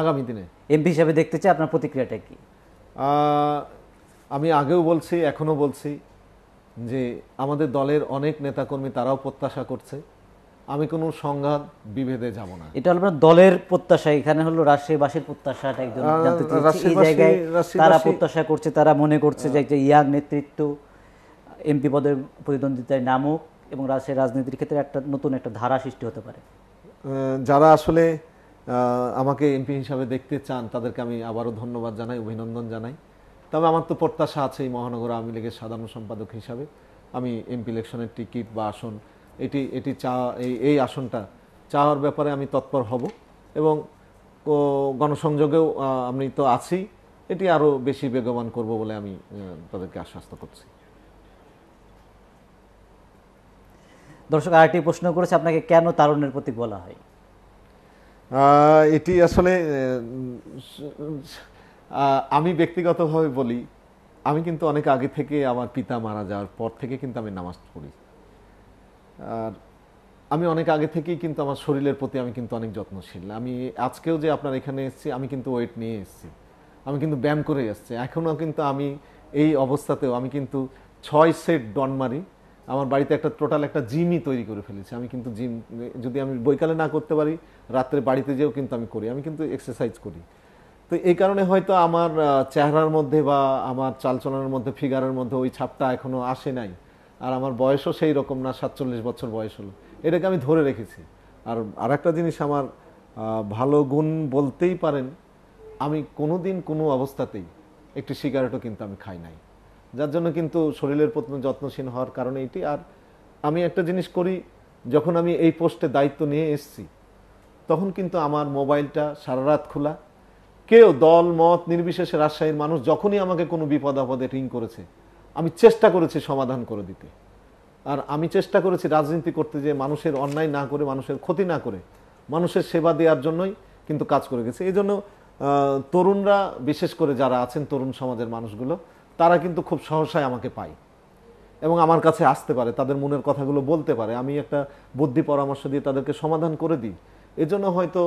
আগামী দিনে এমপি হিসাবে দেখতে চায় আপনার প্রতিক্রিয়াটা কি আমি আগেও বলছি এখনও বলছি যে আমাদের দলের অনেক নেতাকর্মী তারাও প্রত্যাশা করছে আমি কোনো সংঘাত বিভেদে যাব না এটা হলো দলের প্রত্যাশা এখানে হলো রাজশাহীবাসীর প্রত্যাশাটা একজন তারা প্রত্যাশা করছে তারা মনে করছে যে একটা ইয়াং নেতৃত্ব এমপি পদের প্রতিদ্বন্দ্বিতায় নামুক এবং রাজশাহী রাজনীতির ক্ষেত্রে একটা নতুন একটা ধারা সৃষ্টি হতে পারে যারা আসলে আমাকে এমপি হিসাবে দেখতে চান তাদেরকে আমি আবারও ধন্যবাদ জানাই অভিনন্দন জানাই তবে আমার তো প্রত্যাশা আছে এই মহানগর আওয়ামী লীগের সাধারণ সম্পাদক হিসাবে আমি এমপি ইলেকশনের টিকিট বা আসন এটি এটি চা এই এই আসনটা চাওয়ার ব্যাপারে আমি তৎপর হব এবং গণসংযোগেও আমি তো আছি এটি আরও বেশি বেগবান করব বলে আমি তাদেরকে আশ্বাস করছি দর্শক আরেকটি প্রশ্ন করেছে আপনাকে কেন তারুণ্যের প্রতীক বলা হয় এটি আসলে আমি ব্যক্তিগতভাবে বলি আমি কিন্তু অনেক আগে থেকে আমার পিতা মারা যাওয়ার পর থেকে কিন্তু আমি নামাজ পড়ি আর আমি অনেক আগে থেকেই কিন্তু আমার শরীরের প্রতি আমি কিন্তু অনেক যত্নশীল আমি আজকেও যে আপনার এখানে এসেছি আমি কিন্তু ওয়েট নিয়ে এসেছি আমি কিন্তু ব্যায়াম করে এসেছি এখনও কিন্তু আমি এই অবস্থাতেও আমি কিন্তু ছয় সেট ডন মারি আমার বাড়িতে একটা টোটাল একটা জিমই তৈরি করে ফেলেছি আমি কিন্তু জিম যদি আমি বৈকালে না করতে পারি রাত্রে বাড়িতে যেও কিন্তু আমি করি আমি কিন্তু এক্সারসাইজ করি তো এই কারণে হয়তো আমার চেহারার মধ্যে বা আমার চালচলনের মধ্যে ফিগারের মধ্যে ওই ছাপটা এখনও আসে নাই আর আমার বয়সও সেই রকম না সাতচল্লিশ বছর বয়স হলো এটাকে আমি ধরে রেখেছি আর আরেকটা জিনিস আমার ভালো গুণ বলতেই পারেন আমি কোনো দিন কোনো অবস্থাতেই একটি সিগারেটও কিন্তু আমি খাই নাই যার জন্য কিন্তু শরীরের প্রতি যত্নশীল হওয়ার কারণে এটি আর আমি একটা জিনিস করি যখন আমি এই পোস্টে দায়িত্ব নিয়ে এসছি তখন কিন্তু আমার মোবাইলটা সারা রাত খোলা কেউ দল মত নির্বিশেষে রাজশাহীর মানুষ যখনই আমাকে কোনো বিপদ আপদে রিং করেছে আমি চেষ্টা করেছি সমাধান করে দিতে আর আমি চেষ্টা করেছি রাজনীতি করতে যে মানুষের অন্যায় না করে মানুষের ক্ষতি না করে মানুষের সেবা দেওয়ার জন্যই কিন্তু কাজ করে গেছে এই জন্য তরুণরা বিশেষ করে যারা আছেন তরুণ সমাজের মানুষগুলো তারা কিন্তু খুব সহসায় আমাকে পায় এবং আমার কাছে আসতে পারে তাদের মনের কথাগুলো বলতে পারে আমি একটা বুদ্ধি পরামর্শ দিয়ে তাদেরকে সমাধান করে দিই এজন্য হয়তো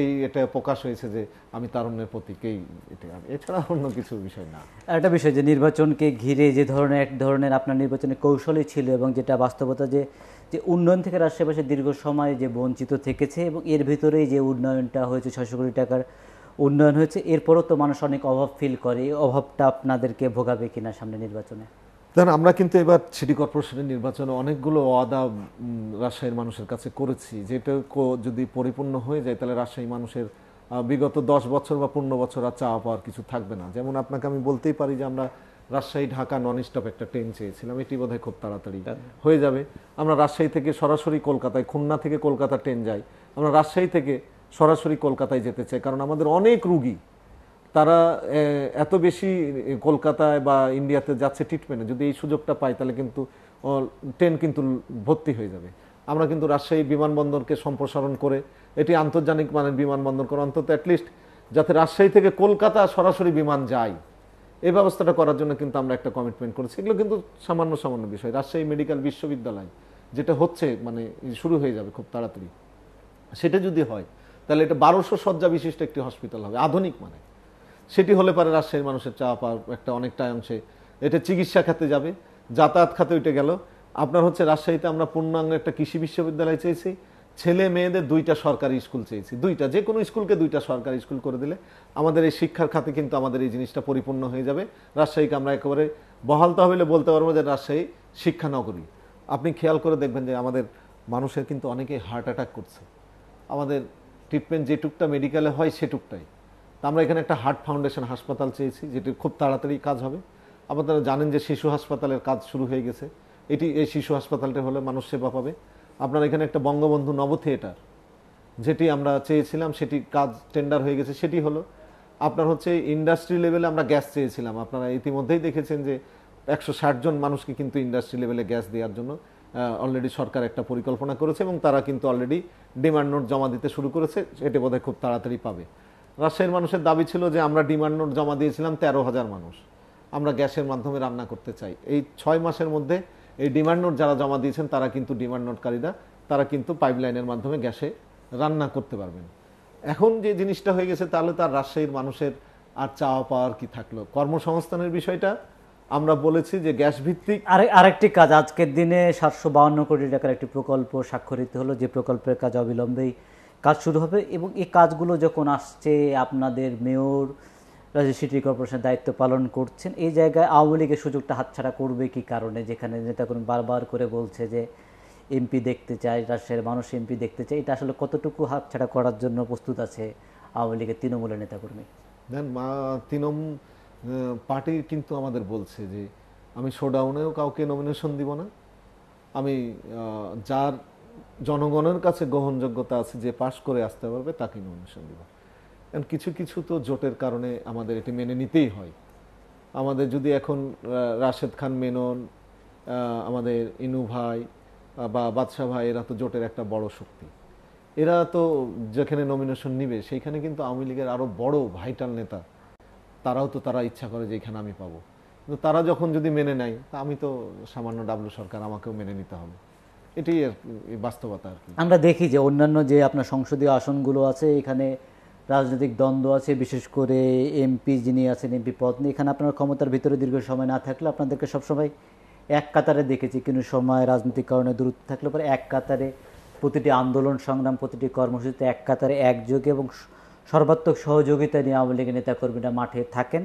এই এটা প্রকাশ হয়েছে যে আমি তারুণ্যের প্রতীকেই এটা এছাড়া অন্য কিছু বিষয় না একটা বিষয় যে নির্বাচনকে ঘিরে যে ধরনের এক ধরনের আপনার নির্বাচনের কৌশলই ছিল এবং যেটা বাস্তবতা যে যে উন্নয়ন থেকে আশেপাশে দীর্ঘ সময় যে বঞ্চিত থেকেছে এবং এর ভিতরেই যে উন্নয়নটা হয়েছে ছশো কোটি টাকার উন্নয়ন হয়েছে এরপরও তো মানুষ অনেক অভাব ফিল করে অভাবটা আপনাদেরকে ভোগাবে কিনা সামনে নির্বাচনে দেন আমরা কিন্তু এবার সিটি কর্পোরেশনের নির্বাচনে অনেকগুলো ওয়াদা রাজশাহীর মানুষের কাছে করেছি যেটা যদি পরিপূর্ণ হয়ে যায় তাহলে রাজশাহী মানুষের বিগত দশ বছর বা পনেরো বছর আর চাওয়া পাওয়ার কিছু থাকবে না যেমন আপনাকে আমি বলতেই পারি যে আমরা রাজশাহী ঢাকা নন স্টপ একটা ট্রেন চেয়েছিলাম এটি বোধহয় খুব তাড়াতাড়ি হ্যাঁ। হয়ে যাবে আমরা রাজশাহী থেকে সরাসরি কলকাতায় খুলনা থেকে কলকাতা ট্রেন যাই আমরা রাজশাহী থেকে সরাসরি কলকাতায় যেতে চায় কারণ আমাদের অনেক রুগী তারা এত বেশি কলকাতায় বা ইন্ডিয়াতে যাচ্ছে ট্রিটমেন্টে যদি এই সুযোগটা পায় তাহলে কিন্তু ট্রেন কিন্তু ভর্তি হয়ে যাবে আমরা কিন্তু রাজশাহী বিমানবন্দরকে সম্প্রসারণ করে এটি আন্তর্জাতিক মানের বিমানবন্দর করে অন্তত অ্যাটলিস্ট যাতে রাজশাহী থেকে কলকাতা সরাসরি বিমান যায় এই ব্যবস্থাটা করার জন্য কিন্তু আমরা একটা কমিটমেন্ট করেছি এগুলো কিন্তু সামান্য সামান্য বিষয় রাজশাহী মেডিকেল বিশ্ববিদ্যালয় যেটা হচ্ছে মানে শুরু হয়ে যাবে খুব তাড়াতাড়ি সেটা যদি হয় তাহলে এটা বারোশো শয্যা বিশিষ্ট একটি হসপিটাল হবে আধুনিক মানে সেটি হলে পারে রাজশাহীর মানুষের চাপ আর একটা অনেকটা অংশে এটা চিকিৎসা খাতে যাবে যাতায়াত খাতে ওইটা গেল আপনার হচ্ছে রাজশাহীতে আমরা পূর্ণাঙ্গ একটা কৃষি বিশ্ববিদ্যালয় চেয়েছি ছেলে মেয়েদের দুইটা সরকারি স্কুল চেয়েছি দুইটা যে কোনো স্কুলকে দুইটা সরকারি স্কুল করে দিলে আমাদের এই শিক্ষার খাতে কিন্তু আমাদের এই জিনিসটা পরিপূর্ণ হয়ে যাবে রাজশাহীকে আমরা একেবারে বহালতা হইলে বলতে পারবো যে রাজশাহী শিক্ষানগরী আপনি খেয়াল করে দেখবেন যে আমাদের মানুষের কিন্তু অনেকেই হার্ট অ্যাটাক করছে আমাদের ট্রিটমেন্ট যেটুকটা মেডিকেলে হয় সেটুকটাই তা আমরা এখানে একটা হার্ট ফাউন্ডেশন হাসপাতাল চেয়েছি যেটি খুব তাড়াতাড়ি কাজ হবে আপনারা জানেন যে শিশু হাসপাতালের কাজ শুরু হয়ে গেছে এটি এই শিশু হাসপাতালটি হলে মানুষ সেবা পাবে আপনার এখানে একটা বঙ্গবন্ধু নব থিয়েটার যেটি আমরা চেয়েছিলাম সেটি কাজ টেন্ডার হয়ে গেছে সেটি হলো আপনার হচ্ছে ইন্ডাস্ট্রি লেভেলে আমরা গ্যাস চেয়েছিলাম আপনারা ইতিমধ্যেই দেখেছেন যে একশো জন মানুষকে কিন্তু ইন্ডাস্ট্রি লেভেলে গ্যাস দেওয়ার জন্য অলরেডি সরকার একটা পরিকল্পনা করেছে এবং তারা কিন্তু অলরেডি ডিমান্ড নোট জমা দিতে শুরু করেছে এটি বোধহয় খুব তাড়াতাড়ি পাবে রাজশাহীর মানুষের দাবি ছিল যে আমরা ডিমান্ড নোট জমা দিয়েছিলাম তেরো হাজার মানুষ আমরা গ্যাসের মাধ্যমে রান্না করতে চাই এই ছয় মাসের মধ্যে এই ডিমান্ড নোট যারা জমা দিয়েছেন তারা কিন্তু ডিমান্ড নোটকারীরা তারা কিন্তু পাইপলাইনের মাধ্যমে গ্যাসে রান্না করতে পারবেন এখন যে জিনিসটা হয়ে গেছে তাহলে তার রাজশাহীর মানুষের আর চাওয়া পাওয়ার কি থাকলো কর্মসংস্থানের বিষয়টা আমরা বলেছি যে গ্যাস ভিত্তিক আরেক আরেকটি কাজ আজকের দিনে সাতশো বাউন্ন কোটি টাকার একটি প্রকল্প স্বাক্ষরিত হলো যে প্রকল্পের কাজ অবিলম্বেই কাজ শুরু হবে এবং এই কাজগুলো যখন আসছে আপনাদের মেয়র রাজ্য সিটি কর্পোরেশন দায়িত্ব পালন করছেন এই জায়গায় আওয়ামী লীগের সুযোগটা হাতছাড়া করবে কি কারণে যেখানে নেতা কোন বারবার করে বলছে যে এমপি দেখতে চায় রাজশাহীর মানুষ এমপি দেখতে চায় এটা আসলে কতটুকু হাতছাড়া করার জন্য প্রস্তুত আছে আওয়ামী লীগের তৃণমূলের নেতাকর্মী দেন তৃণমূল পার্টি কিন্তু আমাদের বলছে যে আমি শোডাউনেও কাউকে নমিনেশন দিব না আমি যার জনগণের কাছে গ্রহণযোগ্যতা আছে যে পাশ করে আসতে পারবে তাকে নমিনেশন দিব কারণ কিছু কিছু তো জোটের কারণে আমাদের এটি মেনে নিতেই হয় আমাদের যদি এখন রাশেদ খান মেনন আমাদের ইনু ভাই বা বাদশাহ ভাই এরা তো জোটের একটা বড় শক্তি এরা তো যেখানে নমিনেশন নিবে সেইখানে কিন্তু আওয়ামী লীগের আরও বড় ভাইটাল নেতা তারাও তো তারা ইচ্ছা করে যে এখানে আমি পাবো কিন্তু তারা যখন যদি মেনে নেয় তা আমি তো সামান্য ডাব্লু সরকার আমাকেও মেনে নিতে হবে এটি বাস্তবতা আর কি আমরা দেখি যে অন্যান্য যে আপনার সংসদীয় আসনগুলো আছে এখানে রাজনৈতিক দ্বন্দ্ব আছে বিশেষ করে এমপি যিনি আছেন এমপি পদ নিয়ে এখানে আপনার ক্ষমতার ভিতরে দীর্ঘ সময় না থাকলে আপনাদেরকে সবসময় এক কাতারে দেখেছি কিন্তু সময় রাজনৈতিক কারণে দূরত্ব থাকলে পরে এক কাতারে প্রতিটি আন্দোলন সংগ্রাম প্রতিটি কর্মসূচিতে এক কাতারে একযোগে এবং সর্বাত্মক সহযোগিতা নিয়ে আওয়ামী লীগের নেতাকর্মীরা মাঠে থাকেন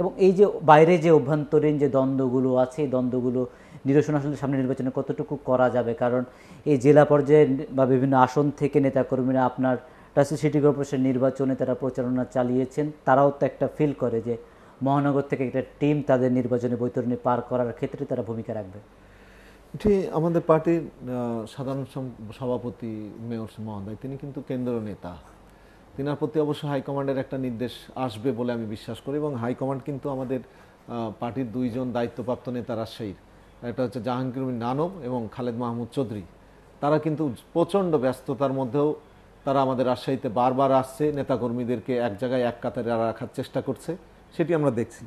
এবং এই যে বাইরে যে অভ্যন্তরীণ যে দ্বন্দ্বগুলো আছে এই দ্বন্দ্বগুলো নিরসন আসলে সামনে নির্বাচনে কতটুকু করা যাবে কারণ এই জেলা পর্যায়ে বা বিভিন্ন আসন থেকে নেতাকর্মীরা আপনার রাজশাহী সিটি কর্পোরেশন নির্বাচনে তারা প্রচারণা চালিয়েছেন তারাও তো একটা ফিল করে যে মহানগর থেকে একটা টিম তাদের নির্বাচনে বৈতরণী পার করার ক্ষেত্রে তারা ভূমিকা রাখবে এটি আমাদের পার্টির সাধারণ সভাপতি মেয়র মহোদয় তিনি কিন্তু কেন্দ্র নেতা তিনার প্রতি অবশ্য হাইকমান্ডের একটা নির্দেশ আসবে বলে আমি বিশ্বাস করি এবং হাইকমান্ড কিন্তু আমাদের পার্টির দুইজন দায়িত্বপ্রাপ্ত নেতা রাজশাহীর একটা হচ্ছে জাহাঙ্গীর নানব এবং খালেদ মাহমুদ চৌধুরী তারা কিন্তু প্রচণ্ড ব্যস্ততার মধ্যেও তারা আমাদের রাজশাহীতে বারবার আসছে নেতাকর্মীদেরকে এক জায়গায় এক কাতারে রাখার চেষ্টা করছে সেটি আমরা দেখছি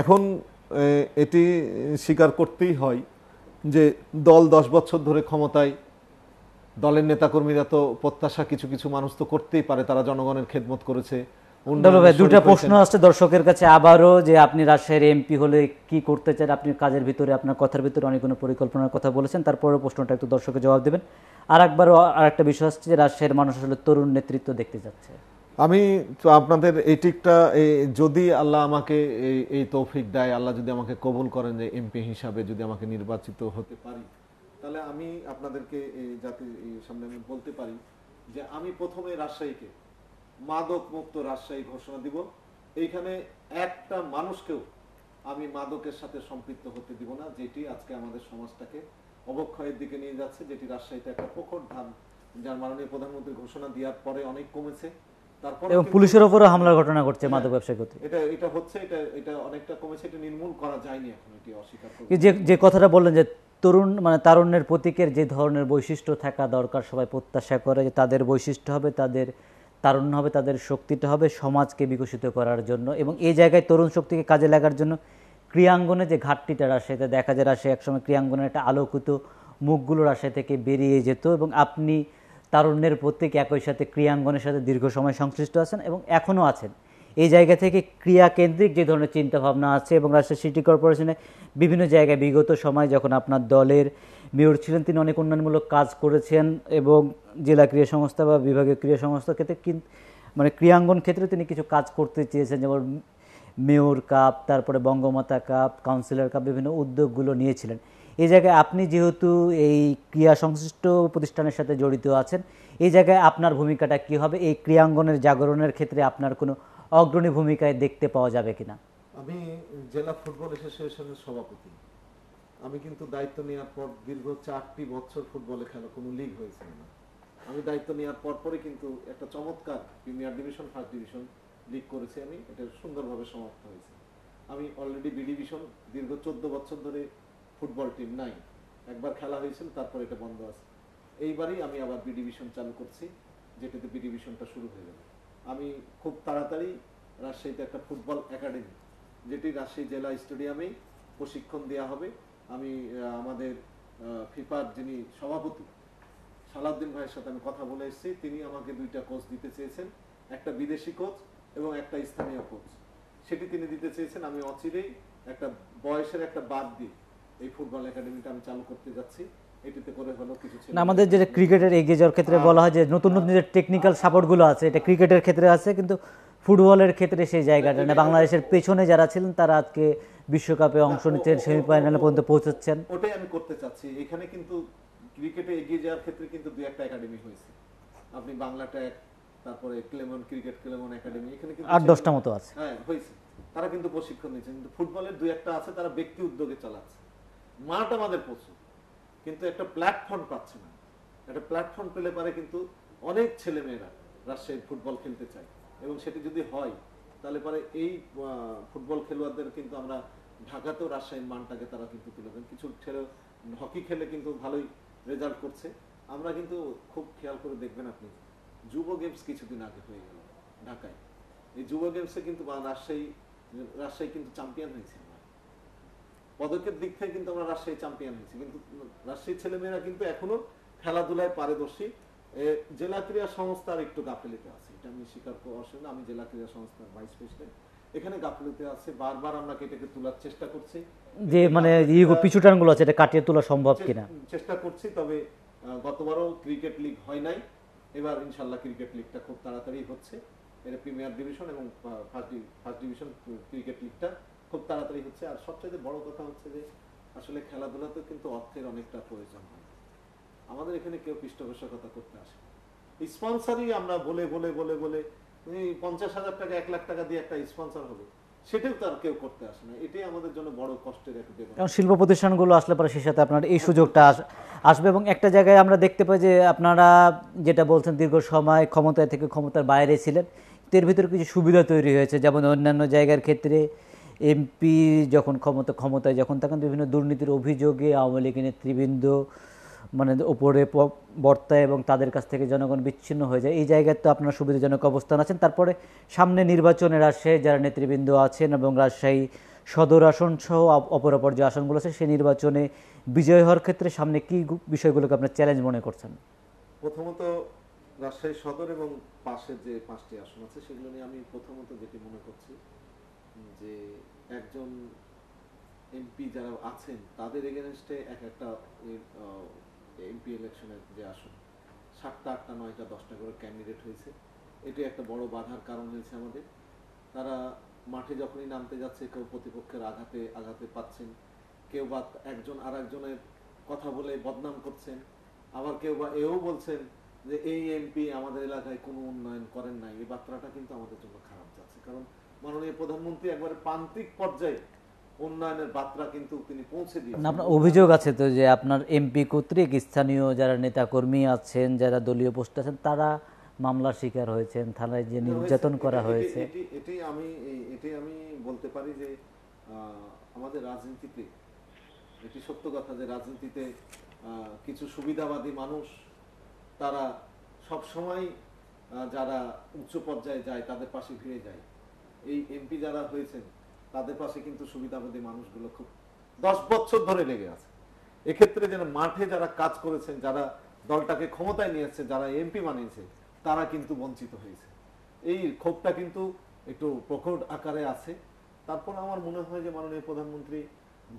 এখন এটি স্বীকার করতেই হয় যে দল দশ বছর ধরে ক্ষমতায় দলের নেতাকর্মীরা তো প্রত্যাশা কিছু কিছু মানুষ তো করতেই পারে তারা জনগণের খেদমত করেছে দুটা প্রশ্ন আসছে দর্শকের কাছে আবারও যে আপনি রাজশাহীর এমপি হলে কি করতে চান আপনি কাজের ভিতরে আপনার কথার ভিতরে অনেক কোনো পরিকল্পনার কথা বলেছেন তারপরে প্রশ্নটা একটু দর্শকের জবাব দেবেন আর একবারও আর একটা বিষয় আসছে যে রাজশাহীর মানুষ আসলে তরুণ নেতৃত্ব দেখতে যাচ্ছে আমি আপনাদের এই টিকটা যদি আল্লাহ আমাকে এই এই তৌফিক দেয় আল্লাহ যদি আমাকে কবুল করেন যে এমপি হিসাবে যদি আমাকে নির্বাচিত হতে পারি তাহলে আমি আপনাদেরকে যাতে সামনে আমি বলতে পারি যে আমি প্রথমে রাজশাহীকে মাদক মুক্ত রাজশাহী ঘোষণা দিব এইখানে একটা মানুষকেও আমি মাদকের সাথে সম্পৃক্ত হতে দিব না যেটি আজকে আমাদের সমাজটাকে অবক্ষয়ের দিকে নিয়ে যাচ্ছে যেটি রাজশাহীতে একটা প্রখর ধান যার মাননীয় প্রধানমন্ত্রী ঘোষণা দেওয়ার পরে অনেক কমেছে হ্যাঁ, হ্যাঁ। যে কথাটা বললেন যে তরুণ মানে তারুণ্যের প্রতীকের যে ধরনের বৈশিষ্ট্য থাকা দরকার সবাই প্রত্যাশা করে যে তাদের বৈশিষ্ট্য হবে তাদের তারুণ্য হবে তাদের শক্তিটা হবে সমাজকে বিকশিত করার জন্য এবং এই জায়গায় তরুণ শক্তিকে কাজে লাগার জন্য ক্রিয়াঙ্গনে যে ঘাটতিটা রাজশাহীতে দেখা যায় রাজশাহী একসময় ক্রিয়াঙ্গনের একটা আলোকিত মুখগুলো রাজশাহী থেকে বেরিয়ে যেত এবং আপনি তারুণ্যের প্রত্যেক একই সাথে ক্রিয়াঙ্গনের সাথে দীর্ঘ সময় সংশ্লিষ্ট আছেন এবং এখনও আছেন এই জায়গা থেকে ক্রিয়াকেন্দ্রিক যে ধরনের চিন্তাভাবনা আছে এবং রাজশাহী সিটি কর্পোরেশনে বিভিন্ন জায়গায় বিগত সময় যখন আপনার দলের মেয়র ছিলেন তিনি অনেক উন্নয়নমূলক কাজ করেছেন এবং জেলা ক্রিয়া সংস্থা বা বিভাগীয় ক্রিয়া সংস্থা ক্ষেত্রে মানে ক্রিয়াঙ্গন ক্ষেত্রে তিনি কিছু কাজ করতে চেয়েছেন যেমন মেয়র কাপ তারপরে বঙ্গমাতা কাপ কাউন্সিলর কাপ বিভিন্ন উদ্যোগগুলো নিয়েছিলেন এই জায়গায় আপনি যেহেতু এই ক্রিয়া সংশ্লিষ্ট প্রতিষ্ঠানের সাথে জড়িত আছেন এই জায়গায় আপনার ভূমিকাটা কি হবে এই ক্রিয়াঙ্গনের জাগরণের ক্ষেত্রে আপনার কোনো অগ্রণী ভূমিকায় দেখতে পাওয়া যাবে কিনা আমি জেলা ফুটবল অ্যাসোসিয়েশনের সভাপতি আমি কিন্তু দায়িত্ব নেওয়ার পর দীর্ঘ চারটি বছর ফুটবলে খেলা কোনো লিগ হয়েছিল না আমি দায়িত্ব নেওয়ার পরপরই কিন্তু একটা চমৎকার premier division first division league করেছি আমি এটা সুন্দরভাবে সমাপ্ত হয়েছে আমি অলরেডি বি ডিভিশন দীর্ঘ চোদ্দ বছর ধরে ফুটবল টিম নাই একবার খেলা হয়েছিল তারপর এটা বন্ধ আছে এইবারই আমি আবার বি ডিভিশন চালু করছি যেটাতে বি ডিভিশনটা শুরু হয়ে যাবে আমি খুব তাড়াতাড়ি রাজশাহীতে একটা ফুটবল একাডেমি যেটি রাজশাহী জেলা স্টেডিয়ামেই প্রশিক্ষণ দেওয়া হবে আমি আমাদের ফিফার যিনি সভাপতি সালাউদ্দিন ভাইয়ের সাথে আমি কথা বলে এসেছি তিনি আমাকে দুইটা কোচ দিতে চেয়েছেন একটা বিদেশি কোচ এবং একটা স্থানীয় কোচ সেটি তিনি দিতে চেয়েছেন আমি অচিরেই একটা বয়সের একটা বাদ দিয়ে এই ফুটবল একাডেমিটা আমি চালু করতে যাচ্ছি আমাদের যে ক্রিকেটের এগিয়ে যাওয়ার ক্ষেত্রে হ্যাঁ। বলা হয় যে নতুন নতুন যে টেকনিক্যাল সাপোর্টগুলো আছে এটা ক্রিকেটের ক্ষেত্রে আছে কিন্তু ফুটবলের ক্ষেত্রে সেই জায়গাটা না বাংলাদেশের পেছনে যারা ছিলেন তারা আজকে বিশ্বকাপে অংশ নিতে সেমিফাইনালে পর্যন্ত পৌঁছাচ্ছেন ওটাই আমি করতে চাচ্ছি এখানে কিন্তু ক্রিকেটে এগিয়ে যাওয়ার ক্ষেত্রে কিন্তু দুই একটা একাডেমি হয়েছে আপনি বাংলা বাংলাটা তারপরে ক্লেমন ক্রিকেট ক্লেমন একাডেমি এখানে কিন্তু আট দশটা মতো আছে হ্যাঁ হয়েছে তারা কিন্তু প্রশিক্ষণ নিচ্ছে কিন্তু ফুটবলের দুই একটা আছে তারা ব্যক্তি উদ্যোগে চালাচ্ছে মাঠ আমাদের প্রচুর কিন্তু একটা প্ল্যাটফর্ম পাচ্ছে না একটা প্ল্যাটফর্ম পেলে পারে কিন্তু অনেক ছেলেমেয়েরা রাজশাহীর ফুটবল খেলতে চায় এবং সেটি যদি হয় তাহলে পরে এই ফুটবল খেলোয়াড়দের কিন্তু আমরা ঢাকাতেও রাজশাহীর মানটাকে তারা কিন্তু তুলে দেন কিছু ছেলে হকি খেলে কিন্তু ভালোই রেজাল্ট করছে আমরা কিন্তু খুব খেয়াল করে দেখবেন আপনি যুব গেমস কিছুদিন আগে হয়ে গেল ঢাকায় এই যুব গেমসে কিন্তু রাজশাহী রাজশাহী কিন্তু চ্যাম্পিয়ন হয়েছিল পদকের দিক থেকে কিন্তু আমরা রাজশাহী চ্যাম্পিয়ন হয়েছি কিন্তু রাজশাহী ছেলেমেয়েরা কিন্তু এখনো খেলাধুলায় পারদর্শী জেলা ক্রীড়া সংস্থার একটু গাফিলিতে আছে এটা আমি স্বীকার করছি আমি জেলা ক্রীড়া সংস্থার ভাইস প্রেসিডেন্ট এখানে আছে বারবার আমরা এটাকে তোলার চেষ্টা করছি যে মানে পিছুটানগুলো আছে এটা কাটিয়ে তোলা সম্ভব কিনা চেষ্টা করছি তবে গতবারও ক্রিকেট লিগ হয় নাই এবার ইনশাল্লাহ ক্রিকেট লিগটা খুব তাড়াতাড়ি হচ্ছে এটা প্রিমিয়ার ডিভিশন এবং ফার্স্ট ফার্স্ট ডিভিশন ক্রিকেট লিগটা খুব তাড়াতাড়ি হচ্ছে আর সবচেয়ে বড় কথা হচ্ছে যে আসলে খেলাধুলাতেও কিন্তু অর্থের অনেকটা প্রয়োজন হয় আমাদের এখানে কেউ পৃষ্ঠপোষকতা করতে আসে স্পন্সারই আমরা বলে বলে বলে বলে পঞ্চাশ হাজার টাকা এক লাখ টাকা দিয়ে একটা স্পন্সর হবে সেটাও কেউ করতে আসে না এটাই আমাদের জন্য বড় কষ্টের শিল্প প্রতিষ্ঠানগুলো আসলে পরে সাথে আপনার এই হ্যাঁ। সুযোগটা আসবে এবং একটা জায়গায় আমরা দেখতে পাই যে আপনারা যেটা বলছেন দীর্ঘ সময় ক্ষমতায় থেকে ক্ষমতার বাইরে ছিলেন এর ভিতরে কিছু সুবিধা তৈরি হয়েছে যেমন অন্যান্য জায়গার ক্ষেত্রে এমপি যখন ক্ষমতা ক্ষমতায় যখন তখন বিভিন্ন দুর্নীতির অভিযোগে আওয়ামী লীগের নেতৃবৃন্দ মানে ওপরে বর্তায় এবং তাদের কাছ থেকে জনগণ বিচ্ছিন্ন হয়ে যায় এই জায়গায় তো আপনার সুবিধাজনক অবস্থান আছেন তারপরে সামনে নির্বাচনের আসে যারা নেতৃবৃন্দ আছেন এবং রাজশাহী সদর আসন সহ অপর অপর যে আসনগুলো আছে সেই নির্বাচনে বিজয় হওয়ার ক্ষেত্রে সামনে কি বিষয়গুলোকে আপনার চ্যালেঞ্জ মনে করছেন প্রথমত রাজশাহী সদর এবং পাশের যে পাঁচটি আসন আছে সেগুলো নিয়ে আমি প্রথমত যেটি মনে করছি যে একজন এমপি যারা আছেন তাদের এগেনস্টে এক একটা এমপি ইলেকশনের যে আসন সাতটা আটটা নয়টা দশটা করে ক্যান্ডিডেট হয়েছে এটি একটা বড় বাধার কারণ হয়েছে আমাদের তারা মাঠে যখনই নামতে যাচ্ছে কেউ প্রতিপক্ষের আঘাতে আঘাতে পাচ্ছেন কেউ বা একজন আর একজনের কথা বলে বদনাম করছেন আবার কেউ বা এও বলছেন যে এই এমপি আমাদের এলাকায় কোনো উন্নয়ন করেন নাই এই বার্তাটা কিন্তু আমাদের জন্য খারাপ যাচ্ছে কারণ মাননীয় প্রধানমন্ত্রী একবারে প্রান্তিক পর্যায়ে উন্নয়নের বার্তা কিন্তু তিনি পৌঁছে দিয়েছেন আপনার অভিযোগ আছে তো যে আপনার এমপি কর্তৃক স্থানীয় যারা নেতাকর্মী আছেন যারা দলীয় পোস্টে আছেন তারা মামলার শিকার হয়েছেন থানায় যে নির্যাতন করা হয়েছে এটাই আমি এটাই আমি বলতে পারি যে আমাদের রাজনীতিতে এটি সত্য কথা যে রাজনীতিতে কিছু সুবিধাবাদী মানুষ তারা সব সময় যারা উচ্চ পর্যায়ে যায় তাদের পাশে ফিরে যায় এই এমপি যারা হয়েছেন তাদের পাশে কিন্তু সুবিধাবাদী মানুষগুলো খুব দশ বছর ধরে লেগে আছে এক্ষেত্রে যেন মাঠে যারা কাজ করেছেন যারা দলটাকে ক্ষমতায় নিয়েছে যারা এমপি বানিয়েছে তারা কিন্তু বঞ্চিত হয়েছে এই ক্ষোভটা কিন্তু একটু প্রকট আকারে আছে তারপর আমার মনে হয় যে মাননীয় প্রধানমন্ত্রী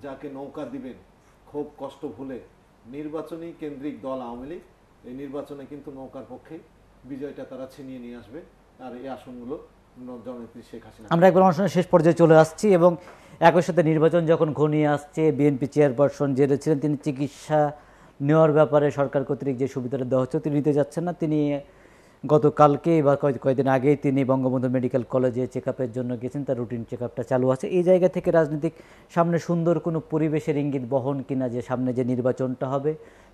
যাকে নৌকা দিবেন খুব কষ্ট ভুলে নির্বাচনী কেন্দ্রিক দল আওয়ামী লীগ এই নির্বাচনে কিন্তু নৌকার পক্ষে বিজয়টা তারা ছিনিয়ে নিয়ে আসবে আর এই আসনগুলো আমরা একবার অনুষ্ঠানের শেষ পর্যায়ে চলে আসছি এবং একই সাথে নির্বাচন যখন ঘনিয়ে আসছে বিএনপি চেয়ারপারসন যে ছিলেন তিনি চিকিৎসা নেওয়ার ব্যাপারে সরকার কর্তৃক যে সুবিধাটা দেওয়া হচ্ছে তিনি নিতে যাচ্ছেন না তিনি গতকালকে বা কয়েকদিন আগেই তিনি বঙ্গবন্ধু মেডিকেল কলেজে চেক জন্য গেছেন তার রুটিন চেক চালু আছে এই জায়গা থেকে রাজনৈতিক সামনে সুন্দর কোনো পরিবেশের ইঙ্গিত বহন কিনা যে সামনে যে নির্বাচনটা হবে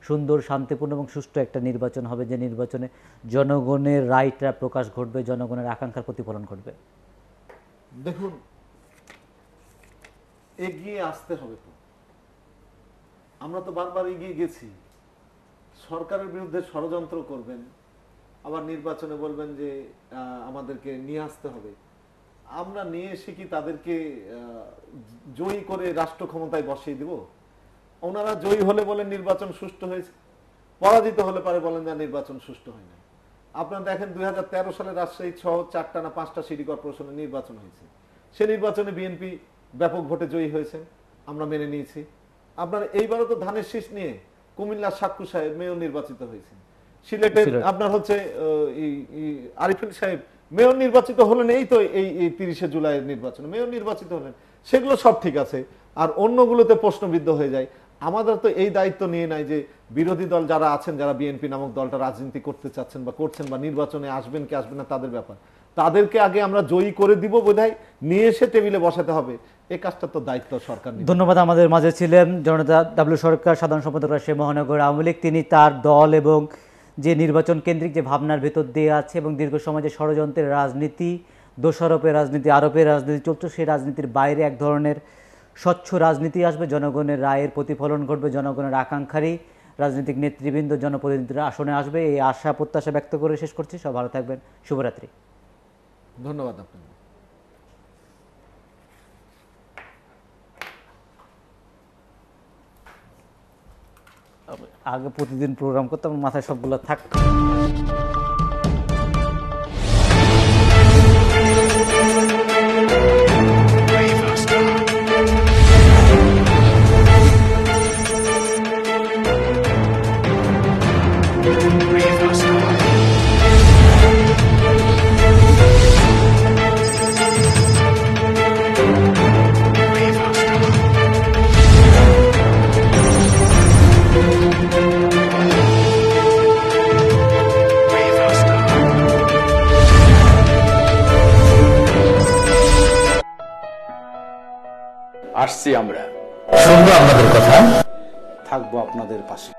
সুন্দর শান্তিপূর্ণ এবং সুষ্ঠু একটা নির্বাচন হবে যে নির্বাচনে জনগণের রাইটটা প্রকাশ ঘটবে জনগণের আকাঙ্ক্ষার প্রতিফলন ঘটবে দেখুন এগিয়ে আসতে হবে তো আমরা তো বারবার এগিয়ে গেছি সরকারের বিরুদ্ধে ষড়যন্ত্র করবেন আবার নির্বাচনে বলবেন যে আমাদেরকে নিয়ে আসতে হবে আমরা নিয়ে এসে কি তাদেরকে জয়ী করে রাষ্ট্র ক্ষমতায় বসিয়ে দিব ওনারা জয়ী হলে বলেন নির্বাচন সুষ্ঠু হয়েছে পরাজিত হলে পারে বলেন যে নির্বাচন সুষ্ঠু হয় না আপনারা দেখেন দুই সালে রাজশাহী ছ চারটা না পাঁচটা সিটি কর্পোরেশনের নির্বাচন হয়েছে সে নির্বাচনে বিএনপি ব্যাপক ভোটে জয়ী হয়েছেন আমরা মেনে নিয়েছি আপনারা এইবারও তো ধানের শীষ নিয়ে কুমিল্লার সাক্ষু সাহেব মেয়র নির্বাচিত হয়েছেন সিলেটের আপনার হচ্ছে আরিফুল সাহেব মেয়র নির্বাচিত হলেন এই তো এই তিরিশে জুলাইয়ের নির্বাচন মেয়র নির্বাচিত হলেন সেগুলো সব ঠিক আছে আর অন্যগুলোতে প্রশ্নবিদ্ধ হয়ে যায় আমাদের তো এই দায়িত্ব নিয়ে নাই যে বিরোধী দল যারা আছেন যারা বিএনপি নামক দলটা রাজনীতি করতে চাচ্ছেন বা করছেন বা নির্বাচনে আসবেন কি আসবেন না তাদের ব্যাপার তাদেরকে আগে আমরা জয়ী করে দিব বোধহয় নিয়ে এসে টেবিলে বসাতে হবে এ কাজটা তো দায়িত্ব সরকার ধন্যবাদ আমাদের মাঝে ছিলেন জনতা ডাব্লিউ সরকার সাধারণ সম্পাদক রাশিয়া মহানগর আওয়ামী তিনি তার দল এবং যে নির্বাচন কেন্দ্রিক যে ভাবনার ভেতর দিয়ে আছে এবং দীর্ঘ সমাজে ষড়যন্ত্রের রাজনীতি দোষারোপের রাজনীতি আরোপের রাজনীতি চলছে সেই রাজনীতির বাইরে এক ধরনের স্বচ্ছ রাজনীতি আসবে জনগণের রায়ের প্রতিফলন ঘটবে জনগণের আকাঙ্ক্ষারই রাজনৈতিক নেতৃবৃন্দ জনপ্রতিনিধিরা আসনে আসবে এই আশা প্রত্যাশা ব্যক্ত করে শেষ করছি সব ভালো থাকবেন শুভরাত্রি ধন্যবাদ আপনাকে আগে প্রতিদিন প্রোগ্রাম করতাম মাথায় সবগুলো থাকতো কথা থাকবো আপনাদের পাশে